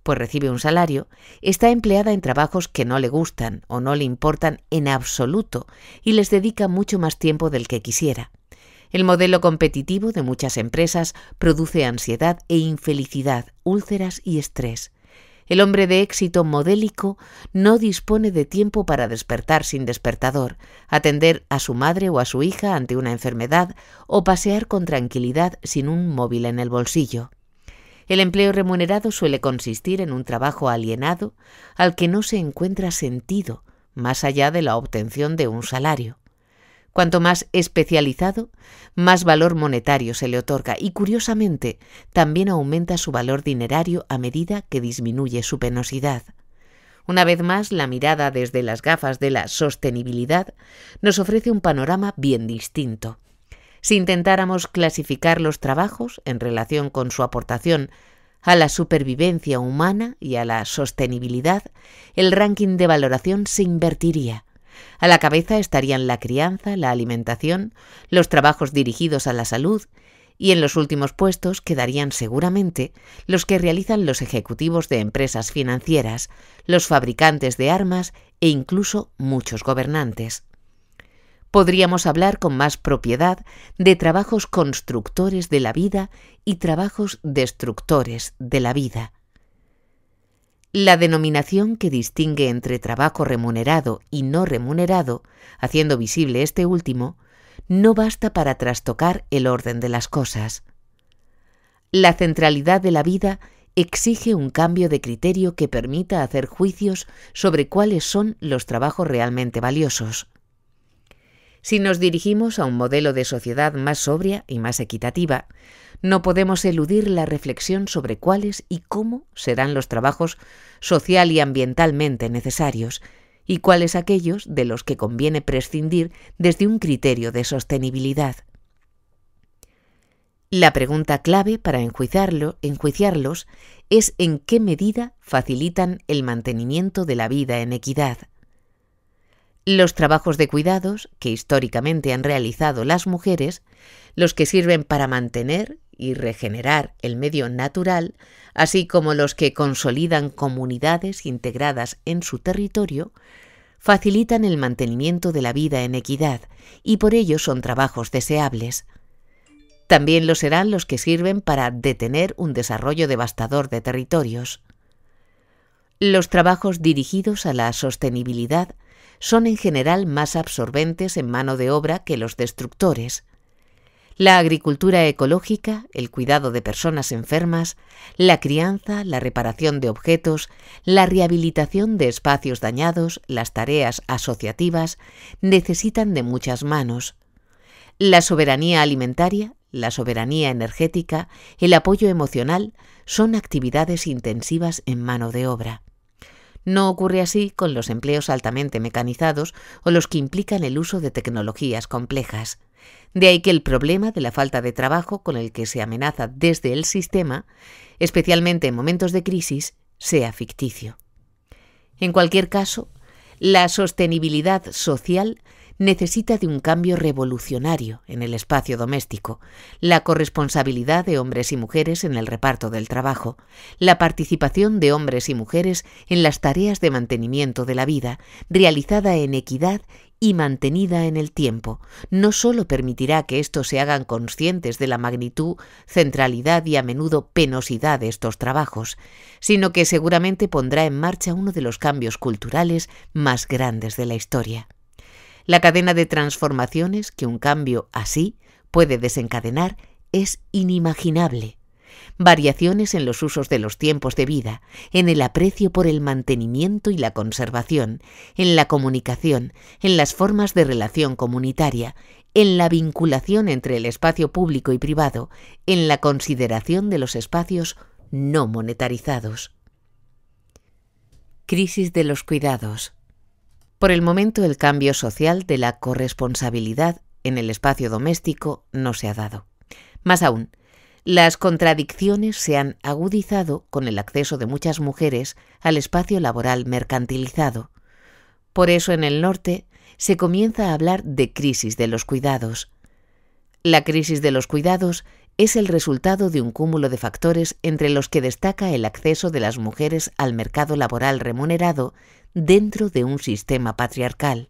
pues recibe un salario, está empleada en trabajos que no le gustan o no le importan en absoluto y les dedica mucho más tiempo del que quisiera el modelo competitivo de muchas empresas produce ansiedad e infelicidad, úlceras y estrés. El hombre de éxito modélico no dispone de tiempo para despertar sin despertador, atender a su madre o a su hija ante una enfermedad o pasear con tranquilidad sin un móvil en el bolsillo. El empleo remunerado suele consistir en un trabajo alienado al que no se encuentra sentido, más allá de la obtención de un salario. Cuanto más especializado, más valor monetario se le otorga y, curiosamente, también aumenta su valor dinerario a medida que disminuye su penosidad. Una vez más, la mirada desde las gafas de la sostenibilidad nos ofrece un panorama bien distinto. Si intentáramos clasificar los trabajos en relación con su aportación a la supervivencia humana y a la sostenibilidad, el ranking de valoración se invertiría a la cabeza estarían la crianza, la alimentación, los trabajos dirigidos a la salud y en los últimos puestos quedarían seguramente los que realizan los ejecutivos de empresas financieras, los fabricantes de armas e incluso muchos gobernantes. Podríamos hablar con más propiedad de trabajos constructores de la vida y trabajos destructores de la vida. La denominación que distingue entre trabajo remunerado y no remunerado, haciendo visible este último, no basta para trastocar el orden de las cosas. La centralidad de la vida exige un cambio de criterio que permita hacer juicios sobre cuáles son los trabajos realmente valiosos. Si nos dirigimos a un modelo de sociedad más sobria y más equitativa, no podemos eludir la reflexión sobre cuáles y cómo serán los trabajos social y ambientalmente necesarios y cuáles aquellos de los que conviene prescindir desde un criterio de sostenibilidad. La pregunta clave para enjuiciarlos es en qué medida facilitan el mantenimiento de la vida en equidad los trabajos de cuidados que históricamente han realizado las mujeres, los que sirven para mantener y regenerar el medio natural, así como los que consolidan comunidades integradas en su territorio, facilitan el mantenimiento de la vida en equidad y por ello son trabajos deseables. También lo serán los que sirven para detener un desarrollo devastador de territorios. Los trabajos dirigidos a la sostenibilidad son en general más absorbentes en mano de obra que los destructores. La agricultura ecológica, el cuidado de personas enfermas, la crianza, la reparación de objetos, la rehabilitación de espacios dañados, las tareas asociativas, necesitan de muchas manos. La soberanía alimentaria, la soberanía energética, el apoyo emocional son actividades intensivas en mano de obra. No ocurre así con los empleos altamente mecanizados o los que implican el uso de tecnologías complejas. De ahí que el problema de la falta de trabajo con el que se amenaza desde el sistema, especialmente en momentos de crisis, sea ficticio. En cualquier caso, la sostenibilidad social necesita de un cambio revolucionario en el espacio doméstico, la corresponsabilidad de hombres y mujeres en el reparto del trabajo, la participación de hombres y mujeres en las tareas de mantenimiento de la vida, realizada en equidad y mantenida en el tiempo, no solo permitirá que estos se hagan conscientes de la magnitud, centralidad y a menudo penosidad de estos trabajos, sino que seguramente pondrá en marcha uno de los cambios culturales más grandes de la historia. La cadena de transformaciones que un cambio así puede desencadenar es inimaginable. Variaciones en los usos de los tiempos de vida, en el aprecio por el mantenimiento y la conservación, en la comunicación, en las formas de relación comunitaria, en la vinculación entre el espacio público y privado, en la consideración de los espacios no monetarizados. Crisis de los cuidados. Por el momento el cambio social de la corresponsabilidad en el espacio doméstico no se ha dado. Más aún, las contradicciones se han agudizado con el acceso de muchas mujeres al espacio laboral mercantilizado. Por eso en el norte se comienza a hablar de crisis de los cuidados. La crisis de los cuidados es el resultado de un cúmulo de factores entre los que destaca el acceso de las mujeres al mercado laboral remunerado dentro de un sistema patriarcal.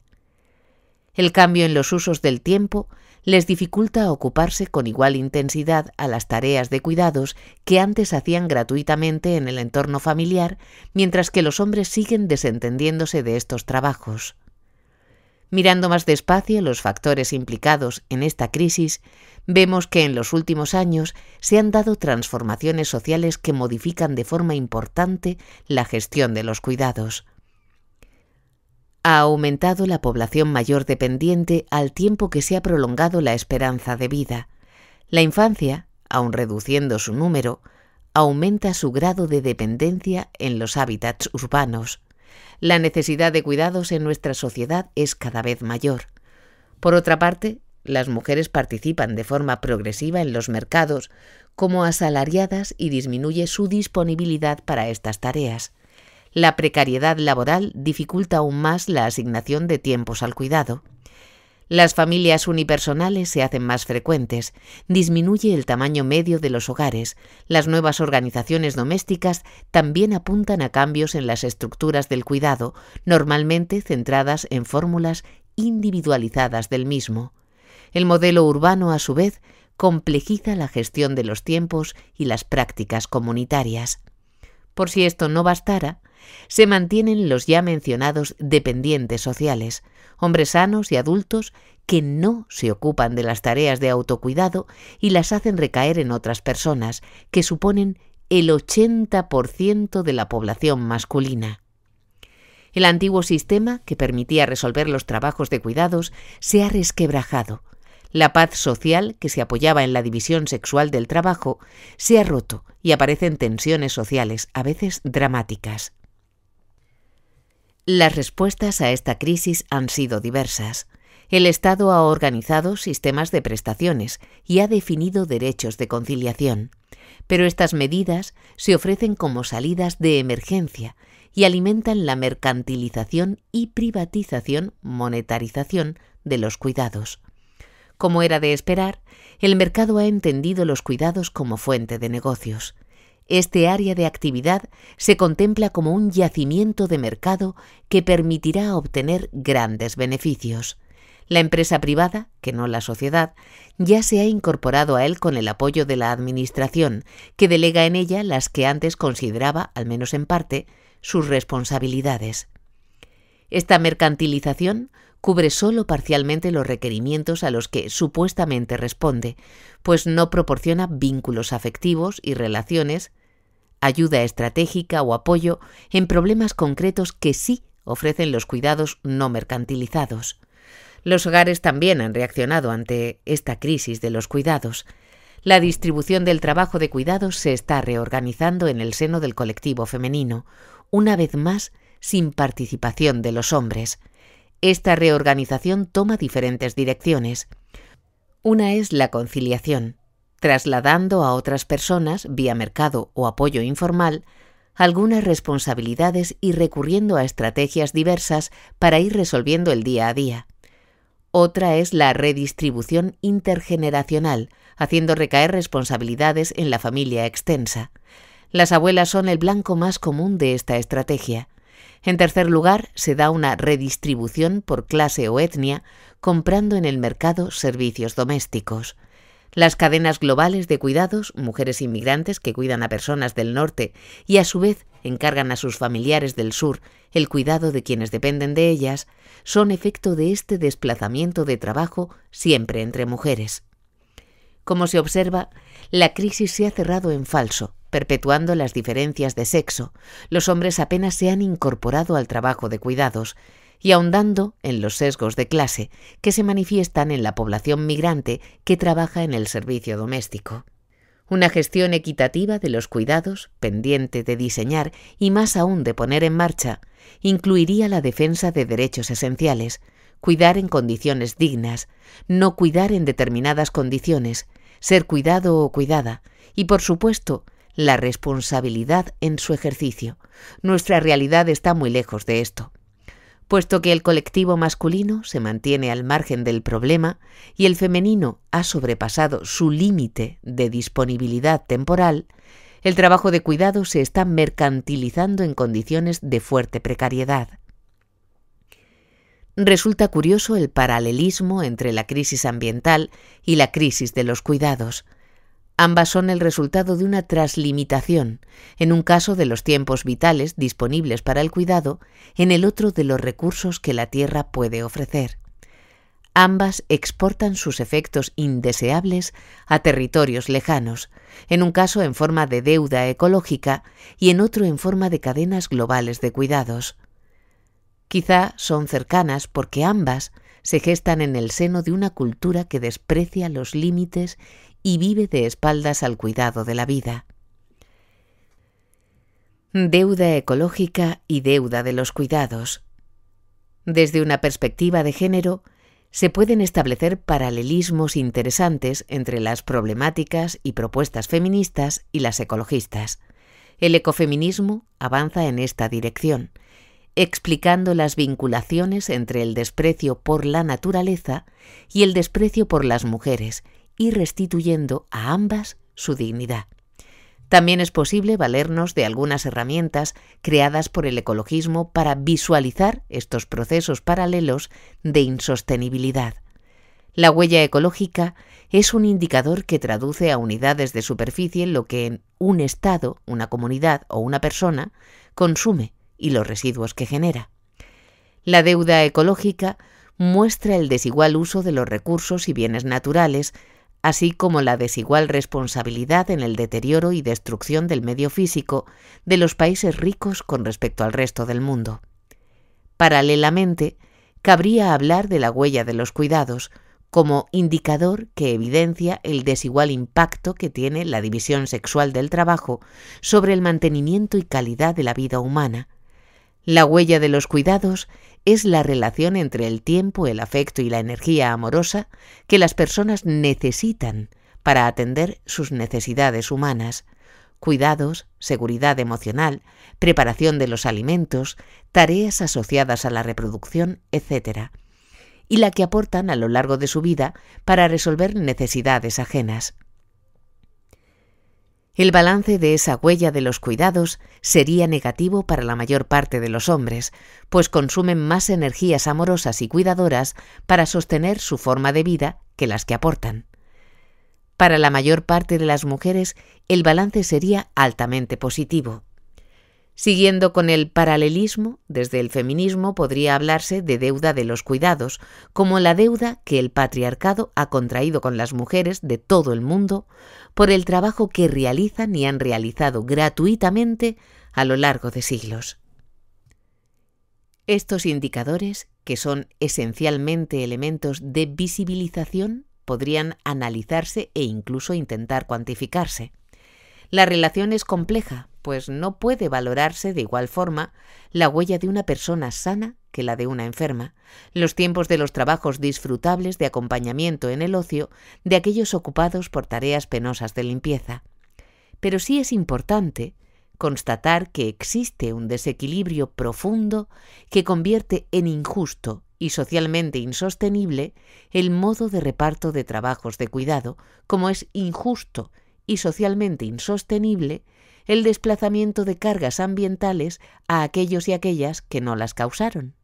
El cambio en los usos del tiempo les dificulta ocuparse con igual intensidad a las tareas de cuidados que antes hacían gratuitamente en el entorno familiar, mientras que los hombres siguen desentendiéndose de estos trabajos. Mirando más despacio los factores implicados en esta crisis, vemos que en los últimos años se han dado transformaciones sociales que modifican de forma importante la gestión de los cuidados ha aumentado la población mayor dependiente al tiempo que se ha prolongado la esperanza de vida. La infancia, aun reduciendo su número, aumenta su grado de dependencia en los hábitats urbanos. La necesidad de cuidados en nuestra sociedad es cada vez mayor. Por otra parte, las mujeres participan de forma progresiva en los mercados como asalariadas y disminuye su disponibilidad para estas tareas. La precariedad laboral dificulta aún más la asignación de tiempos al cuidado. Las familias unipersonales se hacen más frecuentes, disminuye el tamaño medio de los hogares, las nuevas organizaciones domésticas también apuntan a cambios en las estructuras del cuidado, normalmente centradas en fórmulas individualizadas del mismo. El modelo urbano, a su vez, complejiza la gestión de los tiempos y las prácticas comunitarias. Por si esto no bastara, se mantienen los ya mencionados dependientes sociales, hombres sanos y adultos que no se ocupan de las tareas de autocuidado y las hacen recaer en otras personas, que suponen el 80% de la población masculina. El antiguo sistema, que permitía resolver los trabajos de cuidados, se ha resquebrajado. La paz social, que se apoyaba en la división sexual del trabajo, se ha roto y aparecen tensiones sociales, a veces dramáticas. Las respuestas a esta crisis han sido diversas. El Estado ha organizado sistemas de prestaciones y ha definido derechos de conciliación. Pero estas medidas se ofrecen como salidas de emergencia y alimentan la mercantilización y privatización, monetarización de los cuidados. Como era de esperar, el mercado ha entendido los cuidados como fuente de negocios. Este área de actividad se contempla como un yacimiento de mercado que permitirá obtener grandes beneficios. La empresa privada, que no la sociedad, ya se ha incorporado a él con el apoyo de la Administración, que delega en ella las que antes consideraba, al menos en parte, sus responsabilidades. Esta mercantilización cubre solo parcialmente los requerimientos a los que supuestamente responde, pues no proporciona vínculos afectivos y relaciones ayuda estratégica o apoyo en problemas concretos que sí ofrecen los cuidados no mercantilizados. Los hogares también han reaccionado ante esta crisis de los cuidados. La distribución del trabajo de cuidados se está reorganizando en el seno del colectivo femenino, una vez más sin participación de los hombres. Esta reorganización toma diferentes direcciones. Una es la conciliación, trasladando a otras personas, vía mercado o apoyo informal, algunas responsabilidades y recurriendo a estrategias diversas para ir resolviendo el día a día. Otra es la redistribución intergeneracional, haciendo recaer responsabilidades en la familia extensa. Las abuelas son el blanco más común de esta estrategia. En tercer lugar, se da una redistribución por clase o etnia, comprando en el mercado servicios domésticos. Las cadenas globales de cuidados, mujeres inmigrantes que cuidan a personas del norte y a su vez encargan a sus familiares del sur el cuidado de quienes dependen de ellas, son efecto de este desplazamiento de trabajo siempre entre mujeres. Como se observa, la crisis se ha cerrado en falso, perpetuando las diferencias de sexo. Los hombres apenas se han incorporado al trabajo de cuidados y ahondando en los sesgos de clase que se manifiestan en la población migrante que trabaja en el servicio doméstico. Una gestión equitativa de los cuidados, pendiente de diseñar y más aún de poner en marcha, incluiría la defensa de derechos esenciales, cuidar en condiciones dignas, no cuidar en determinadas condiciones, ser cuidado o cuidada, y por supuesto, la responsabilidad en su ejercicio. Nuestra realidad está muy lejos de esto puesto que el colectivo masculino se mantiene al margen del problema y el femenino ha sobrepasado su límite de disponibilidad temporal, el trabajo de cuidado se está mercantilizando en condiciones de fuerte precariedad. Resulta curioso el paralelismo entre la crisis ambiental y la crisis de los cuidados. Ambas son el resultado de una traslimitación, en un caso de los tiempos vitales disponibles para el cuidado, en el otro de los recursos que la Tierra puede ofrecer. Ambas exportan sus efectos indeseables a territorios lejanos, en un caso en forma de deuda ecológica y en otro en forma de cadenas globales de cuidados. Quizá son cercanas porque ambas se gestan en el seno de una cultura que desprecia los límites y vive de espaldas al cuidado de la vida. Deuda ecológica y deuda de los cuidados. Desde una perspectiva de género, se pueden establecer paralelismos interesantes entre las problemáticas y propuestas feministas y las ecologistas. El ecofeminismo avanza en esta dirección, explicando las vinculaciones entre el desprecio por la naturaleza y el desprecio por las mujeres y restituyendo a ambas su dignidad. También es posible valernos de algunas herramientas creadas por el ecologismo para visualizar estos procesos paralelos de insostenibilidad. La huella ecológica es un indicador que traduce a unidades de superficie lo que en un Estado, una comunidad o una persona consume y los residuos que genera. La deuda ecológica muestra el desigual uso de los recursos y bienes naturales así como la desigual responsabilidad en el deterioro y destrucción del medio físico de los países ricos con respecto al resto del mundo. Paralelamente, cabría hablar de la huella de los cuidados como indicador que evidencia el desigual impacto que tiene la división sexual del trabajo sobre el mantenimiento y calidad de la vida humana. La huella de los cuidados es la relación entre el tiempo, el afecto y la energía amorosa que las personas necesitan para atender sus necesidades humanas, cuidados, seguridad emocional, preparación de los alimentos, tareas asociadas a la reproducción, etc., y la que aportan a lo largo de su vida para resolver necesidades ajenas. El balance de esa huella de los cuidados sería negativo para la mayor parte de los hombres, pues consumen más energías amorosas y cuidadoras para sostener su forma de vida que las que aportan. Para la mayor parte de las mujeres, el balance sería altamente positivo. Siguiendo con el paralelismo, desde el feminismo podría hablarse de deuda de los cuidados, como la deuda que el patriarcado ha contraído con las mujeres de todo el mundo por el trabajo que realizan y han realizado gratuitamente a lo largo de siglos. Estos indicadores, que son esencialmente elementos de visibilización, podrían analizarse e incluso intentar cuantificarse. La relación es compleja, pues no puede valorarse de igual forma la huella de una persona sana que la de una enferma, los tiempos de los trabajos disfrutables de acompañamiento en el ocio de aquellos ocupados por tareas penosas de limpieza. Pero sí es importante constatar que existe un desequilibrio profundo que convierte en injusto y socialmente insostenible el modo de reparto de trabajos de cuidado, como es injusto y socialmente insostenible el desplazamiento de cargas ambientales a aquellos y aquellas que no las causaron.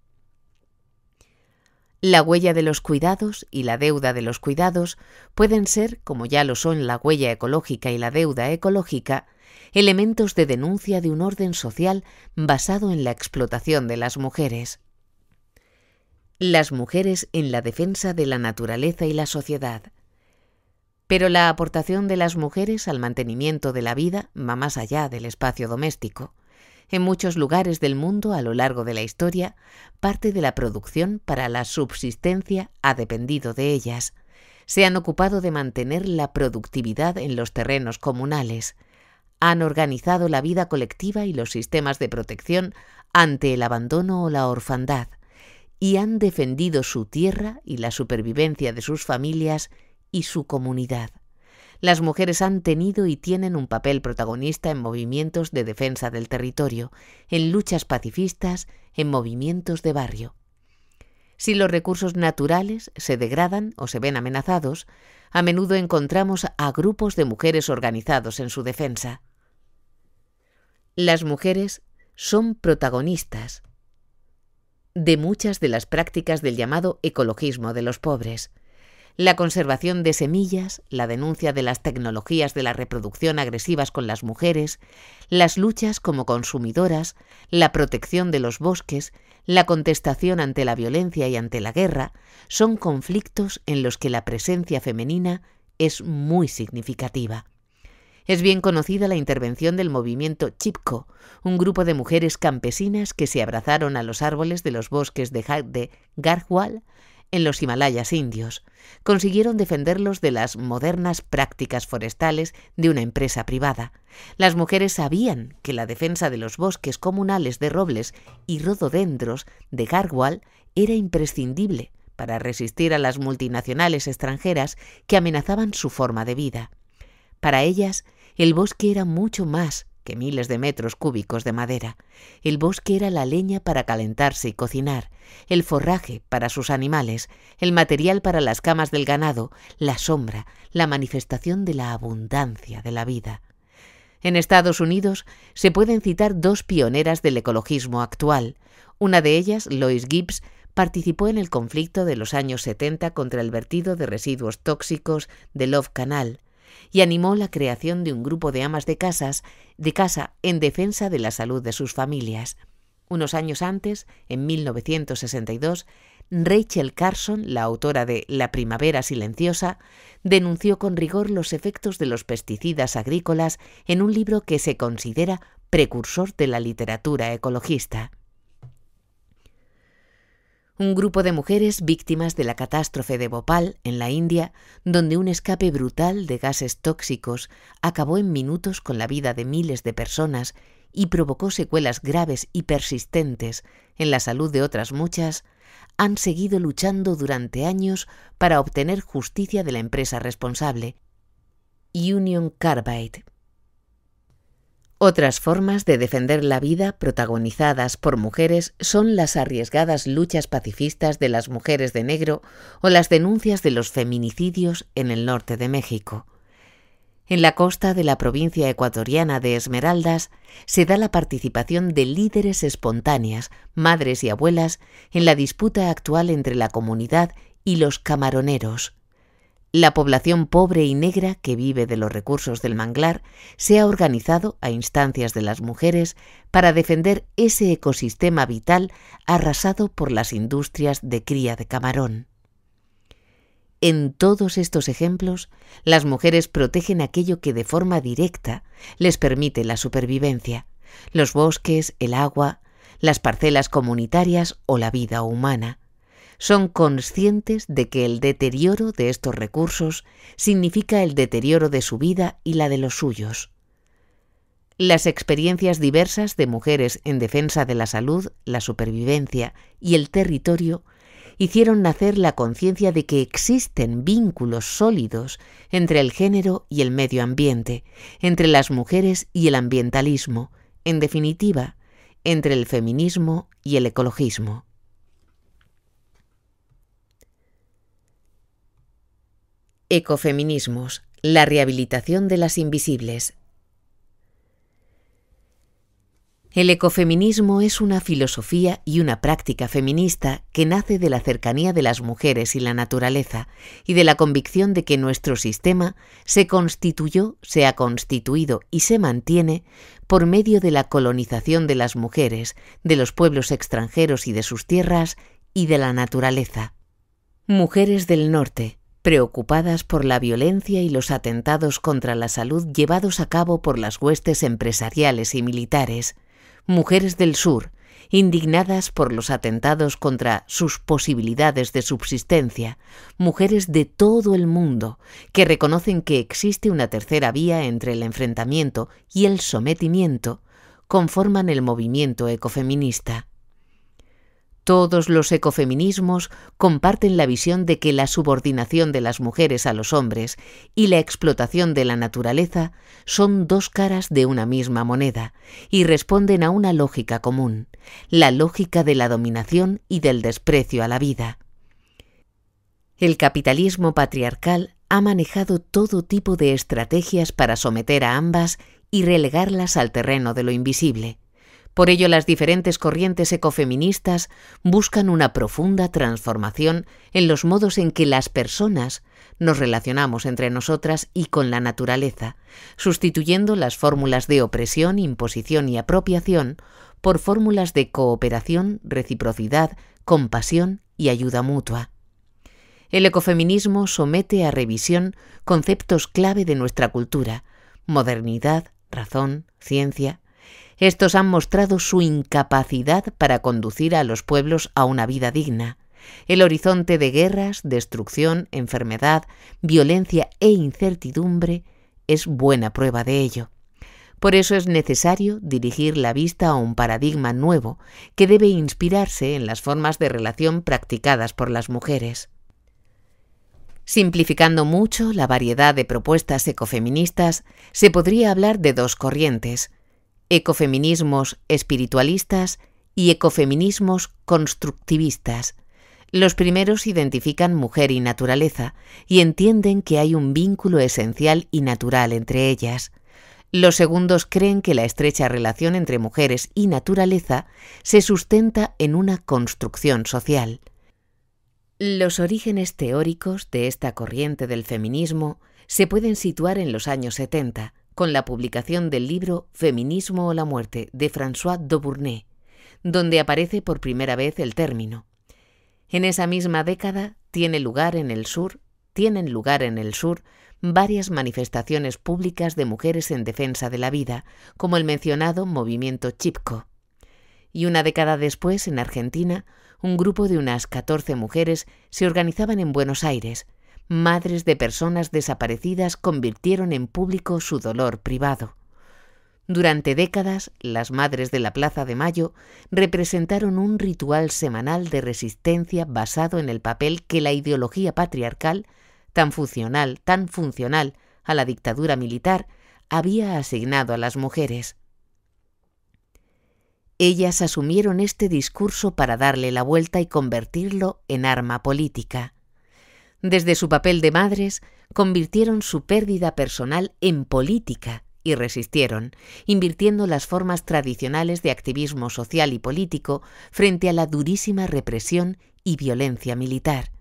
La huella de los cuidados y la deuda de los cuidados pueden ser, como ya lo son la huella ecológica y la deuda ecológica, elementos de denuncia de un orden social basado en la explotación de las mujeres. Las mujeres en la defensa de la naturaleza y la sociedad pero la aportación de las mujeres al mantenimiento de la vida va más allá del espacio doméstico. En muchos lugares del mundo a lo largo de la historia, parte de la producción para la subsistencia ha dependido de ellas. Se han ocupado de mantener la productividad en los terrenos comunales. Han organizado la vida colectiva y los sistemas de protección ante el abandono o la orfandad y han defendido su tierra y la supervivencia de sus familias y su comunidad. Las mujeres han tenido y tienen un papel protagonista en movimientos de defensa del territorio, en luchas pacifistas, en movimientos de barrio. Si los recursos naturales se degradan o se ven amenazados, a menudo encontramos a grupos de mujeres organizados en su defensa. Las mujeres son protagonistas de muchas de las prácticas del llamado ecologismo de los pobres, la conservación de semillas, la denuncia de las tecnologías de la reproducción agresivas con las mujeres, las luchas como consumidoras, la protección de los bosques, la contestación ante la violencia y ante la guerra, son conflictos en los que la presencia femenina es muy significativa. Es bien conocida la intervención del movimiento Chipko, un grupo de mujeres campesinas que se abrazaron a los árboles de los bosques de, Garhwal en los Himalayas indios, consiguieron defenderlos de las modernas prácticas forestales de una empresa privada. Las mujeres sabían que la defensa de los bosques comunales de robles y rododendros de Garhwal era imprescindible para resistir a las multinacionales extranjeras que amenazaban su forma de vida. Para ellas, el bosque era mucho más que miles de metros cúbicos de madera. El bosque era la leña para calentarse y cocinar, el forraje para sus animales, el material para las camas del ganado, la sombra, la manifestación de la abundancia de la vida. En Estados Unidos se pueden citar dos pioneras del ecologismo actual. Una de ellas, Lois Gibbs, participó en el conflicto de los años 70 contra el vertido de residuos tóxicos de Love Canal y animó la creación de un grupo de amas de, casas, de casa en defensa de la salud de sus familias. Unos años antes, en 1962, Rachel Carson, la autora de La primavera silenciosa, denunció con rigor los efectos de los pesticidas agrícolas en un libro que se considera precursor de la literatura ecologista un grupo de mujeres víctimas de la catástrofe de Bhopal, en la India, donde un escape brutal de gases tóxicos acabó en minutos con la vida de miles de personas y provocó secuelas graves y persistentes en la salud de otras muchas, han seguido luchando durante años para obtener justicia de la empresa responsable, Union Carbide, otras formas de defender la vida protagonizadas por mujeres son las arriesgadas luchas pacifistas de las mujeres de negro o las denuncias de los feminicidios en el norte de México. En la costa de la provincia ecuatoriana de Esmeraldas se da la participación de líderes espontáneas, madres y abuelas, en la disputa actual entre la comunidad y los camaroneros la población pobre y negra que vive de los recursos del manglar se ha organizado a instancias de las mujeres para defender ese ecosistema vital arrasado por las industrias de cría de camarón. En todos estos ejemplos, las mujeres protegen aquello que de forma directa les permite la supervivencia, los bosques, el agua, las parcelas comunitarias o la vida humana son conscientes de que el deterioro de estos recursos significa el deterioro de su vida y la de los suyos. Las experiencias diversas de mujeres en defensa de la salud, la supervivencia y el territorio hicieron nacer la conciencia de que existen vínculos sólidos entre el género y el medio ambiente, entre las mujeres y el ambientalismo, en definitiva, entre el feminismo y el ecologismo. Ecofeminismos, la rehabilitación de las invisibles. El ecofeminismo es una filosofía y una práctica feminista que nace de la cercanía de las mujeres y la naturaleza y de la convicción de que nuestro sistema se constituyó, se ha constituido y se mantiene por medio de la colonización de las mujeres, de los pueblos extranjeros y de sus tierras y de la naturaleza. Mujeres del Norte, preocupadas por la violencia y los atentados contra la salud llevados a cabo por las huestes empresariales y militares, mujeres del sur, indignadas por los atentados contra sus posibilidades de subsistencia, mujeres de todo el mundo que reconocen que existe una tercera vía entre el enfrentamiento y el sometimiento, conforman el movimiento ecofeminista. Todos los ecofeminismos comparten la visión de que la subordinación de las mujeres a los hombres y la explotación de la naturaleza son dos caras de una misma moneda y responden a una lógica común, la lógica de la dominación y del desprecio a la vida. El capitalismo patriarcal ha manejado todo tipo de estrategias para someter a ambas y relegarlas al terreno de lo invisible por ello, las diferentes corrientes ecofeministas buscan una profunda transformación en los modos en que las personas nos relacionamos entre nosotras y con la naturaleza, sustituyendo las fórmulas de opresión, imposición y apropiación por fórmulas de cooperación, reciprocidad, compasión y ayuda mutua. El ecofeminismo somete a revisión conceptos clave de nuestra cultura, modernidad, razón, ciencia, estos han mostrado su incapacidad para conducir a los pueblos a una vida digna. El horizonte de guerras, destrucción, enfermedad, violencia e incertidumbre es buena prueba de ello. Por eso es necesario dirigir la vista a un paradigma nuevo que debe inspirarse en las formas de relación practicadas por las mujeres. Simplificando mucho la variedad de propuestas ecofeministas, se podría hablar de dos corrientes, ecofeminismos espiritualistas y ecofeminismos constructivistas. Los primeros identifican mujer y naturaleza y entienden que hay un vínculo esencial y natural entre ellas. Los segundos creen que la estrecha relación entre mujeres y naturaleza se sustenta en una construcción social. Los orígenes teóricos de esta corriente del feminismo se pueden situar en los años 70, con la publicación del libro Feminismo o la muerte de François Daubournet, donde aparece por primera vez el término. En esa misma década lugar en el sur, tienen lugar en el sur varias manifestaciones públicas de mujeres en defensa de la vida, como el mencionado movimiento Chipco. Y una década después, en Argentina, un grupo de unas 14 mujeres se organizaban en Buenos Aires madres de personas desaparecidas convirtieron en público su dolor privado. Durante décadas, las madres de la Plaza de Mayo representaron un ritual semanal de resistencia basado en el papel que la ideología patriarcal, tan funcional, tan funcional a la dictadura militar, había asignado a las mujeres. Ellas asumieron este discurso para darle la vuelta y convertirlo en arma política. Desde su papel de madres, convirtieron su pérdida personal en política y resistieron, invirtiendo las formas tradicionales de activismo social y político frente a la durísima represión y violencia militar.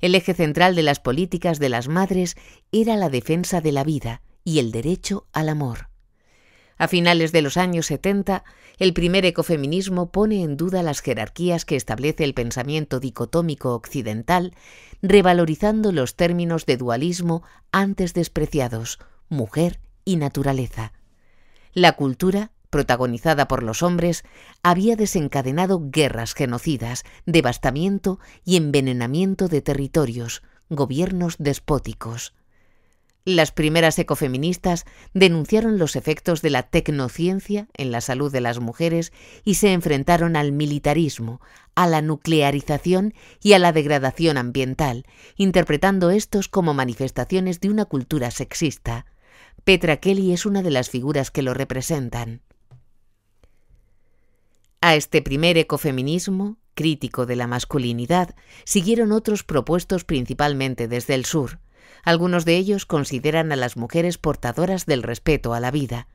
El eje central de las políticas de las madres era la defensa de la vida y el derecho al amor. A finales de los años 70, el primer ecofeminismo pone en duda las jerarquías que establece el pensamiento dicotómico occidental, revalorizando los términos de dualismo antes despreciados, mujer y naturaleza. La cultura, protagonizada por los hombres, había desencadenado guerras genocidas, devastamiento y envenenamiento de territorios, gobiernos despóticos. Las primeras ecofeministas denunciaron los efectos de la tecnociencia en la salud de las mujeres y se enfrentaron al militarismo, a la nuclearización y a la degradación ambiental, interpretando estos como manifestaciones de una cultura sexista. Petra Kelly es una de las figuras que lo representan. A este primer ecofeminismo, crítico de la masculinidad, siguieron otros propuestos principalmente desde el sur. Algunos de ellos consideran a las mujeres portadoras del respeto a la vida.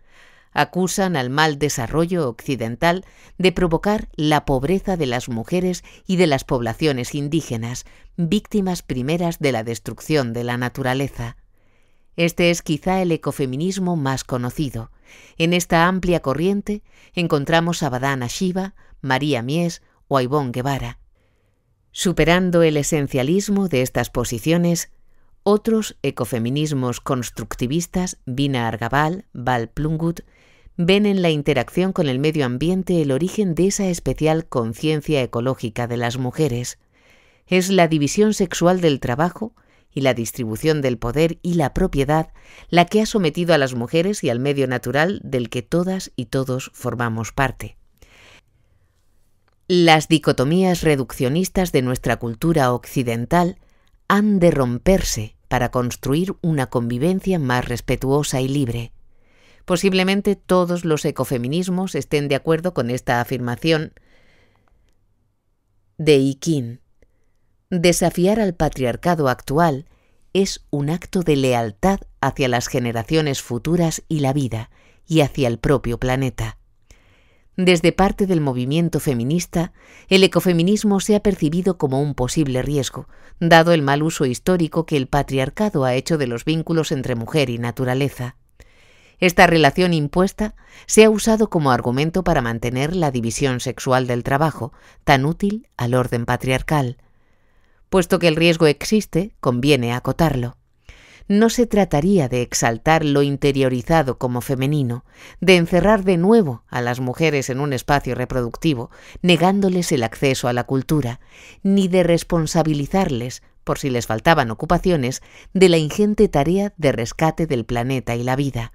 Acusan al mal desarrollo occidental de provocar la pobreza de las mujeres y de las poblaciones indígenas, víctimas primeras de la destrucción de la naturaleza. Este es quizá el ecofeminismo más conocido. En esta amplia corriente encontramos a Badana Shiva, María Mies o a Guevara. Superando el esencialismo de estas posiciones, otros ecofeminismos constructivistas, Vina Argabal, Val Plungut, ven en la interacción con el medio ambiente el origen de esa especial conciencia ecológica de las mujeres. Es la división sexual del trabajo y la distribución del poder y la propiedad la que ha sometido a las mujeres y al medio natural del que todas y todos formamos parte. Las dicotomías reduccionistas de nuestra cultura occidental han de romperse para construir una convivencia más respetuosa y libre. Posiblemente todos los ecofeminismos estén de acuerdo con esta afirmación de Ikin. Desafiar al patriarcado actual es un acto de lealtad hacia las generaciones futuras y la vida, y hacia el propio planeta. Desde parte del movimiento feminista, el ecofeminismo se ha percibido como un posible riesgo, dado el mal uso histórico que el patriarcado ha hecho de los vínculos entre mujer y naturaleza. Esta relación impuesta se ha usado como argumento para mantener la división sexual del trabajo, tan útil al orden patriarcal. Puesto que el riesgo existe, conviene acotarlo no se trataría de exaltar lo interiorizado como femenino, de encerrar de nuevo a las mujeres en un espacio reproductivo, negándoles el acceso a la cultura, ni de responsabilizarles, por si les faltaban ocupaciones, de la ingente tarea de rescate del planeta y la vida.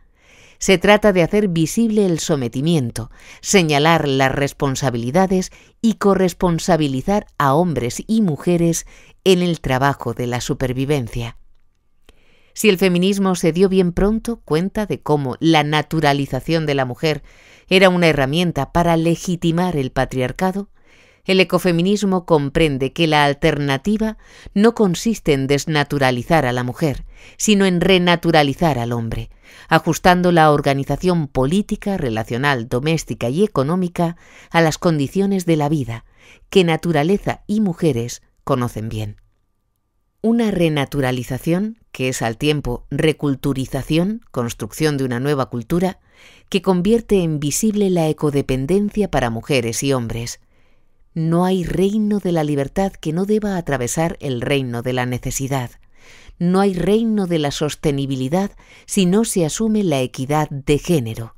Se trata de hacer visible el sometimiento, señalar las responsabilidades y corresponsabilizar a hombres y mujeres en el trabajo de la supervivencia. Si el feminismo se dio bien pronto cuenta de cómo la naturalización de la mujer era una herramienta para legitimar el patriarcado, el ecofeminismo comprende que la alternativa no consiste en desnaturalizar a la mujer, sino en renaturalizar al hombre, ajustando la organización política, relacional, doméstica y económica a las condiciones de la vida, que naturaleza y mujeres conocen bien una renaturalización, que es al tiempo reculturización, construcción de una nueva cultura, que convierte en visible la ecodependencia para mujeres y hombres. No hay reino de la libertad que no deba atravesar el reino de la necesidad. No hay reino de la sostenibilidad si no se asume la equidad de género.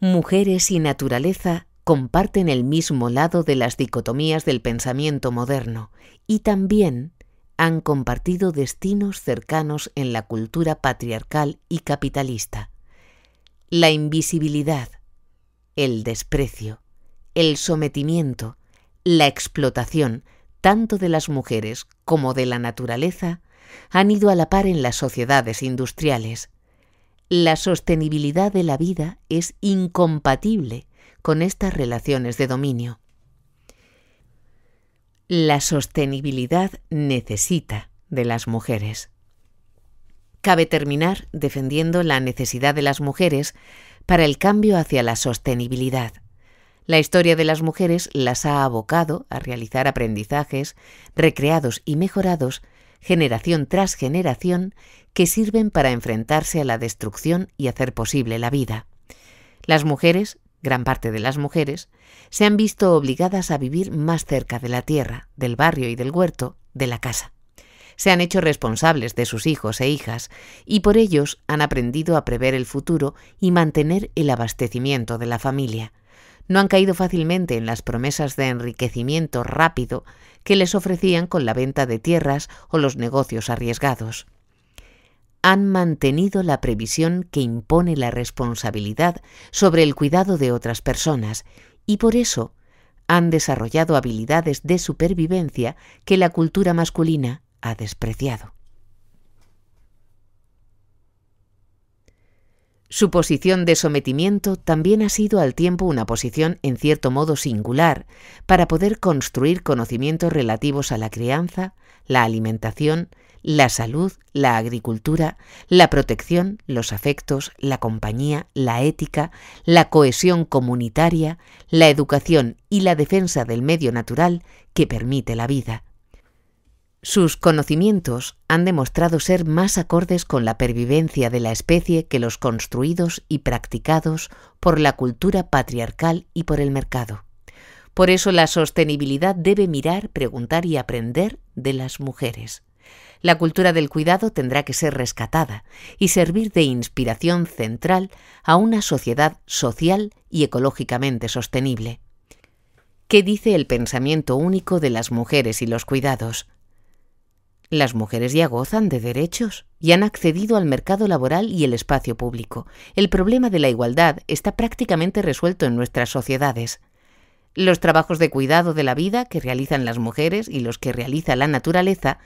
Mujeres y naturaleza comparten el mismo lado de las dicotomías del pensamiento moderno y también han compartido destinos cercanos en la cultura patriarcal y capitalista. La invisibilidad, el desprecio, el sometimiento, la explotación, tanto de las mujeres como de la naturaleza, han ido a la par en las sociedades industriales. La sostenibilidad de la vida es incompatible con estas relaciones de dominio. La sostenibilidad necesita de las mujeres. Cabe terminar defendiendo la necesidad de las mujeres para el cambio hacia la sostenibilidad. La historia de las mujeres las ha abocado a realizar aprendizajes recreados y mejorados generación tras generación que sirven para enfrentarse a la destrucción y hacer posible la vida. Las mujeres gran parte de las mujeres, se han visto obligadas a vivir más cerca de la tierra, del barrio y del huerto, de la casa. Se han hecho responsables de sus hijos e hijas y por ellos han aprendido a prever el futuro y mantener el abastecimiento de la familia. No han caído fácilmente en las promesas de enriquecimiento rápido que les ofrecían con la venta de tierras o los negocios arriesgados han mantenido la previsión que impone la responsabilidad sobre el cuidado de otras personas y por eso han desarrollado habilidades de supervivencia que la cultura masculina ha despreciado. Su posición de sometimiento también ha sido al tiempo una posición en cierto modo singular para poder construir conocimientos relativos a la crianza, la alimentación, la salud, la agricultura, la protección, los afectos, la compañía, la ética, la cohesión comunitaria, la educación y la defensa del medio natural que permite la vida. Sus conocimientos han demostrado ser más acordes con la pervivencia de la especie que los construidos y practicados por la cultura patriarcal y por el mercado. Por eso la sostenibilidad debe mirar, preguntar y aprender de las mujeres la cultura del cuidado tendrá que ser rescatada y servir de inspiración central a una sociedad social y ecológicamente sostenible. ¿Qué dice el pensamiento único de las mujeres y los cuidados? Las mujeres ya gozan de derechos y han accedido al mercado laboral y el espacio público. El problema de la igualdad está prácticamente resuelto en nuestras sociedades. Los trabajos de cuidado de la vida que realizan las mujeres y los que realiza la naturaleza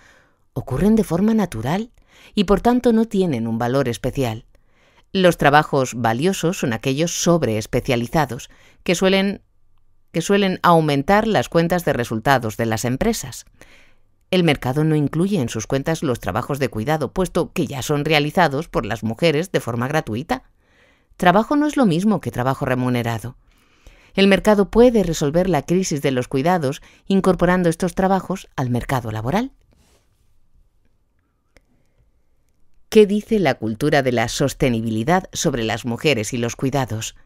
ocurren de forma natural y por tanto no tienen un valor especial. Los trabajos valiosos son aquellos sobreespecializados, que suelen, que suelen aumentar las cuentas de resultados de las empresas. El mercado no incluye en sus cuentas los trabajos de cuidado, puesto que ya son realizados por las mujeres de forma gratuita. Trabajo no es lo mismo que trabajo remunerado. El mercado puede resolver la crisis de los cuidados incorporando estos trabajos al mercado laboral. ¿Qué dice la cultura de la sostenibilidad sobre las mujeres y los cuidados?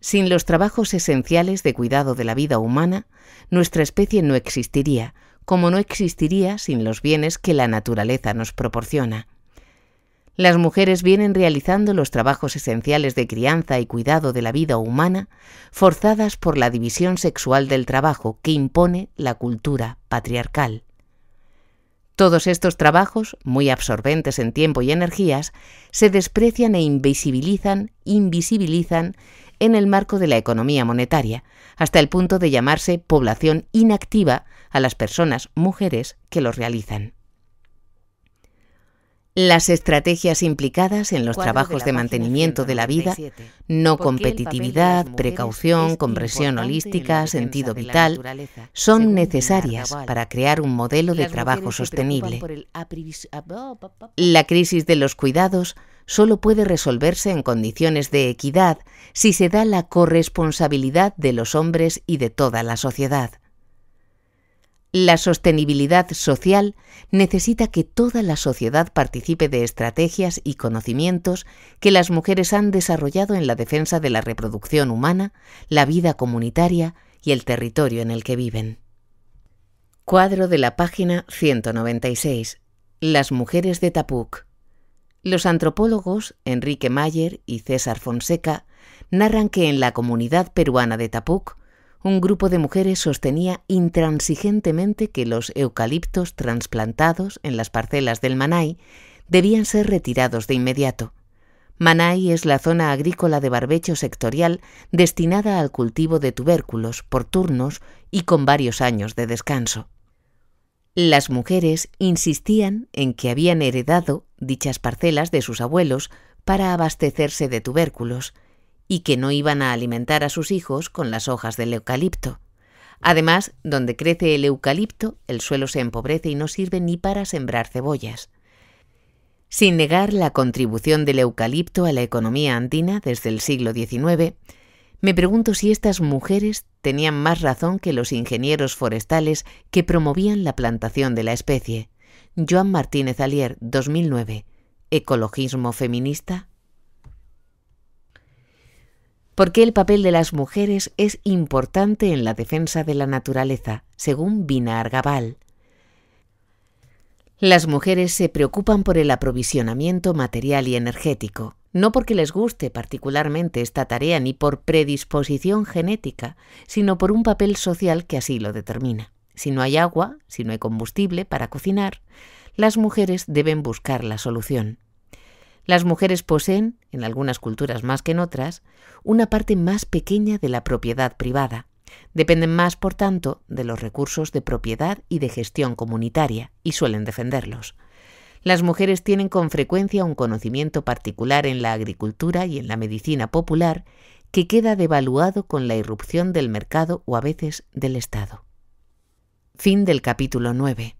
Sin los trabajos esenciales de cuidado de la vida humana, nuestra especie no existiría, como no existiría sin los bienes que la naturaleza nos proporciona. Las mujeres vienen realizando los trabajos esenciales de crianza y cuidado de la vida humana, forzadas por la división sexual del trabajo que impone la cultura patriarcal. Todos estos trabajos, muy absorbentes en tiempo y energías, se desprecian e invisibilizan, invisibilizan en el marco de la economía monetaria, hasta el punto de llamarse población inactiva a las personas mujeres que los realizan las estrategias implicadas en los trabajos de mantenimiento de la vida, no competitividad, precaución, compresión holística, sentido vital, son necesarias para crear un modelo de trabajo sostenible. Ah, la crisis de los cuidados solo puede resolverse en condiciones de equidad si se da la corresponsabilidad de los hombres y de toda la sociedad. La sostenibilidad social necesita que toda la sociedad participe de estrategias y conocimientos que las mujeres han desarrollado en la defensa de la reproducción humana, la vida comunitaria y el territorio en el que viven. Cuadro de la página 196. Las mujeres de Tapuc. Los antropólogos Enrique Mayer y César Fonseca narran que en la comunidad peruana de Tapuc, un grupo de mujeres sostenía intransigentemente que los eucaliptos transplantados en las parcelas del Manay debían ser retirados de inmediato. Manay es la zona agrícola de barbecho sectorial destinada al cultivo de tubérculos por turnos y con varios años de descanso. Las mujeres insistían en que habían heredado dichas parcelas de sus abuelos para abastecerse de tubérculos, y que no iban a alimentar a sus hijos con las hojas del eucalipto. Además, donde crece el eucalipto, el suelo se empobrece y no sirve ni para sembrar cebollas. Sin negar la contribución del eucalipto a la economía andina desde el siglo XIX, me pregunto si estas mujeres tenían más razón que los ingenieros forestales que promovían la plantación de la especie. Joan Martínez Alier, 2009. Ecologismo feminista porque el papel de las mujeres es importante en la defensa de la naturaleza, según Bina Las mujeres se preocupan por el aprovisionamiento material y energético, no porque les guste particularmente esta tarea ni por predisposición genética, sino por un papel social que así lo determina. Si no hay agua, si no hay combustible para cocinar, las mujeres deben buscar la solución. Las mujeres poseen, en algunas culturas más que en otras, una parte más pequeña de la propiedad privada. Dependen más, por tanto, de los recursos de propiedad y de gestión comunitaria, y suelen defenderlos. Las mujeres tienen con frecuencia un conocimiento particular en la agricultura y en la medicina popular que queda devaluado con la irrupción del mercado o a veces del Estado. Fin del capítulo 9.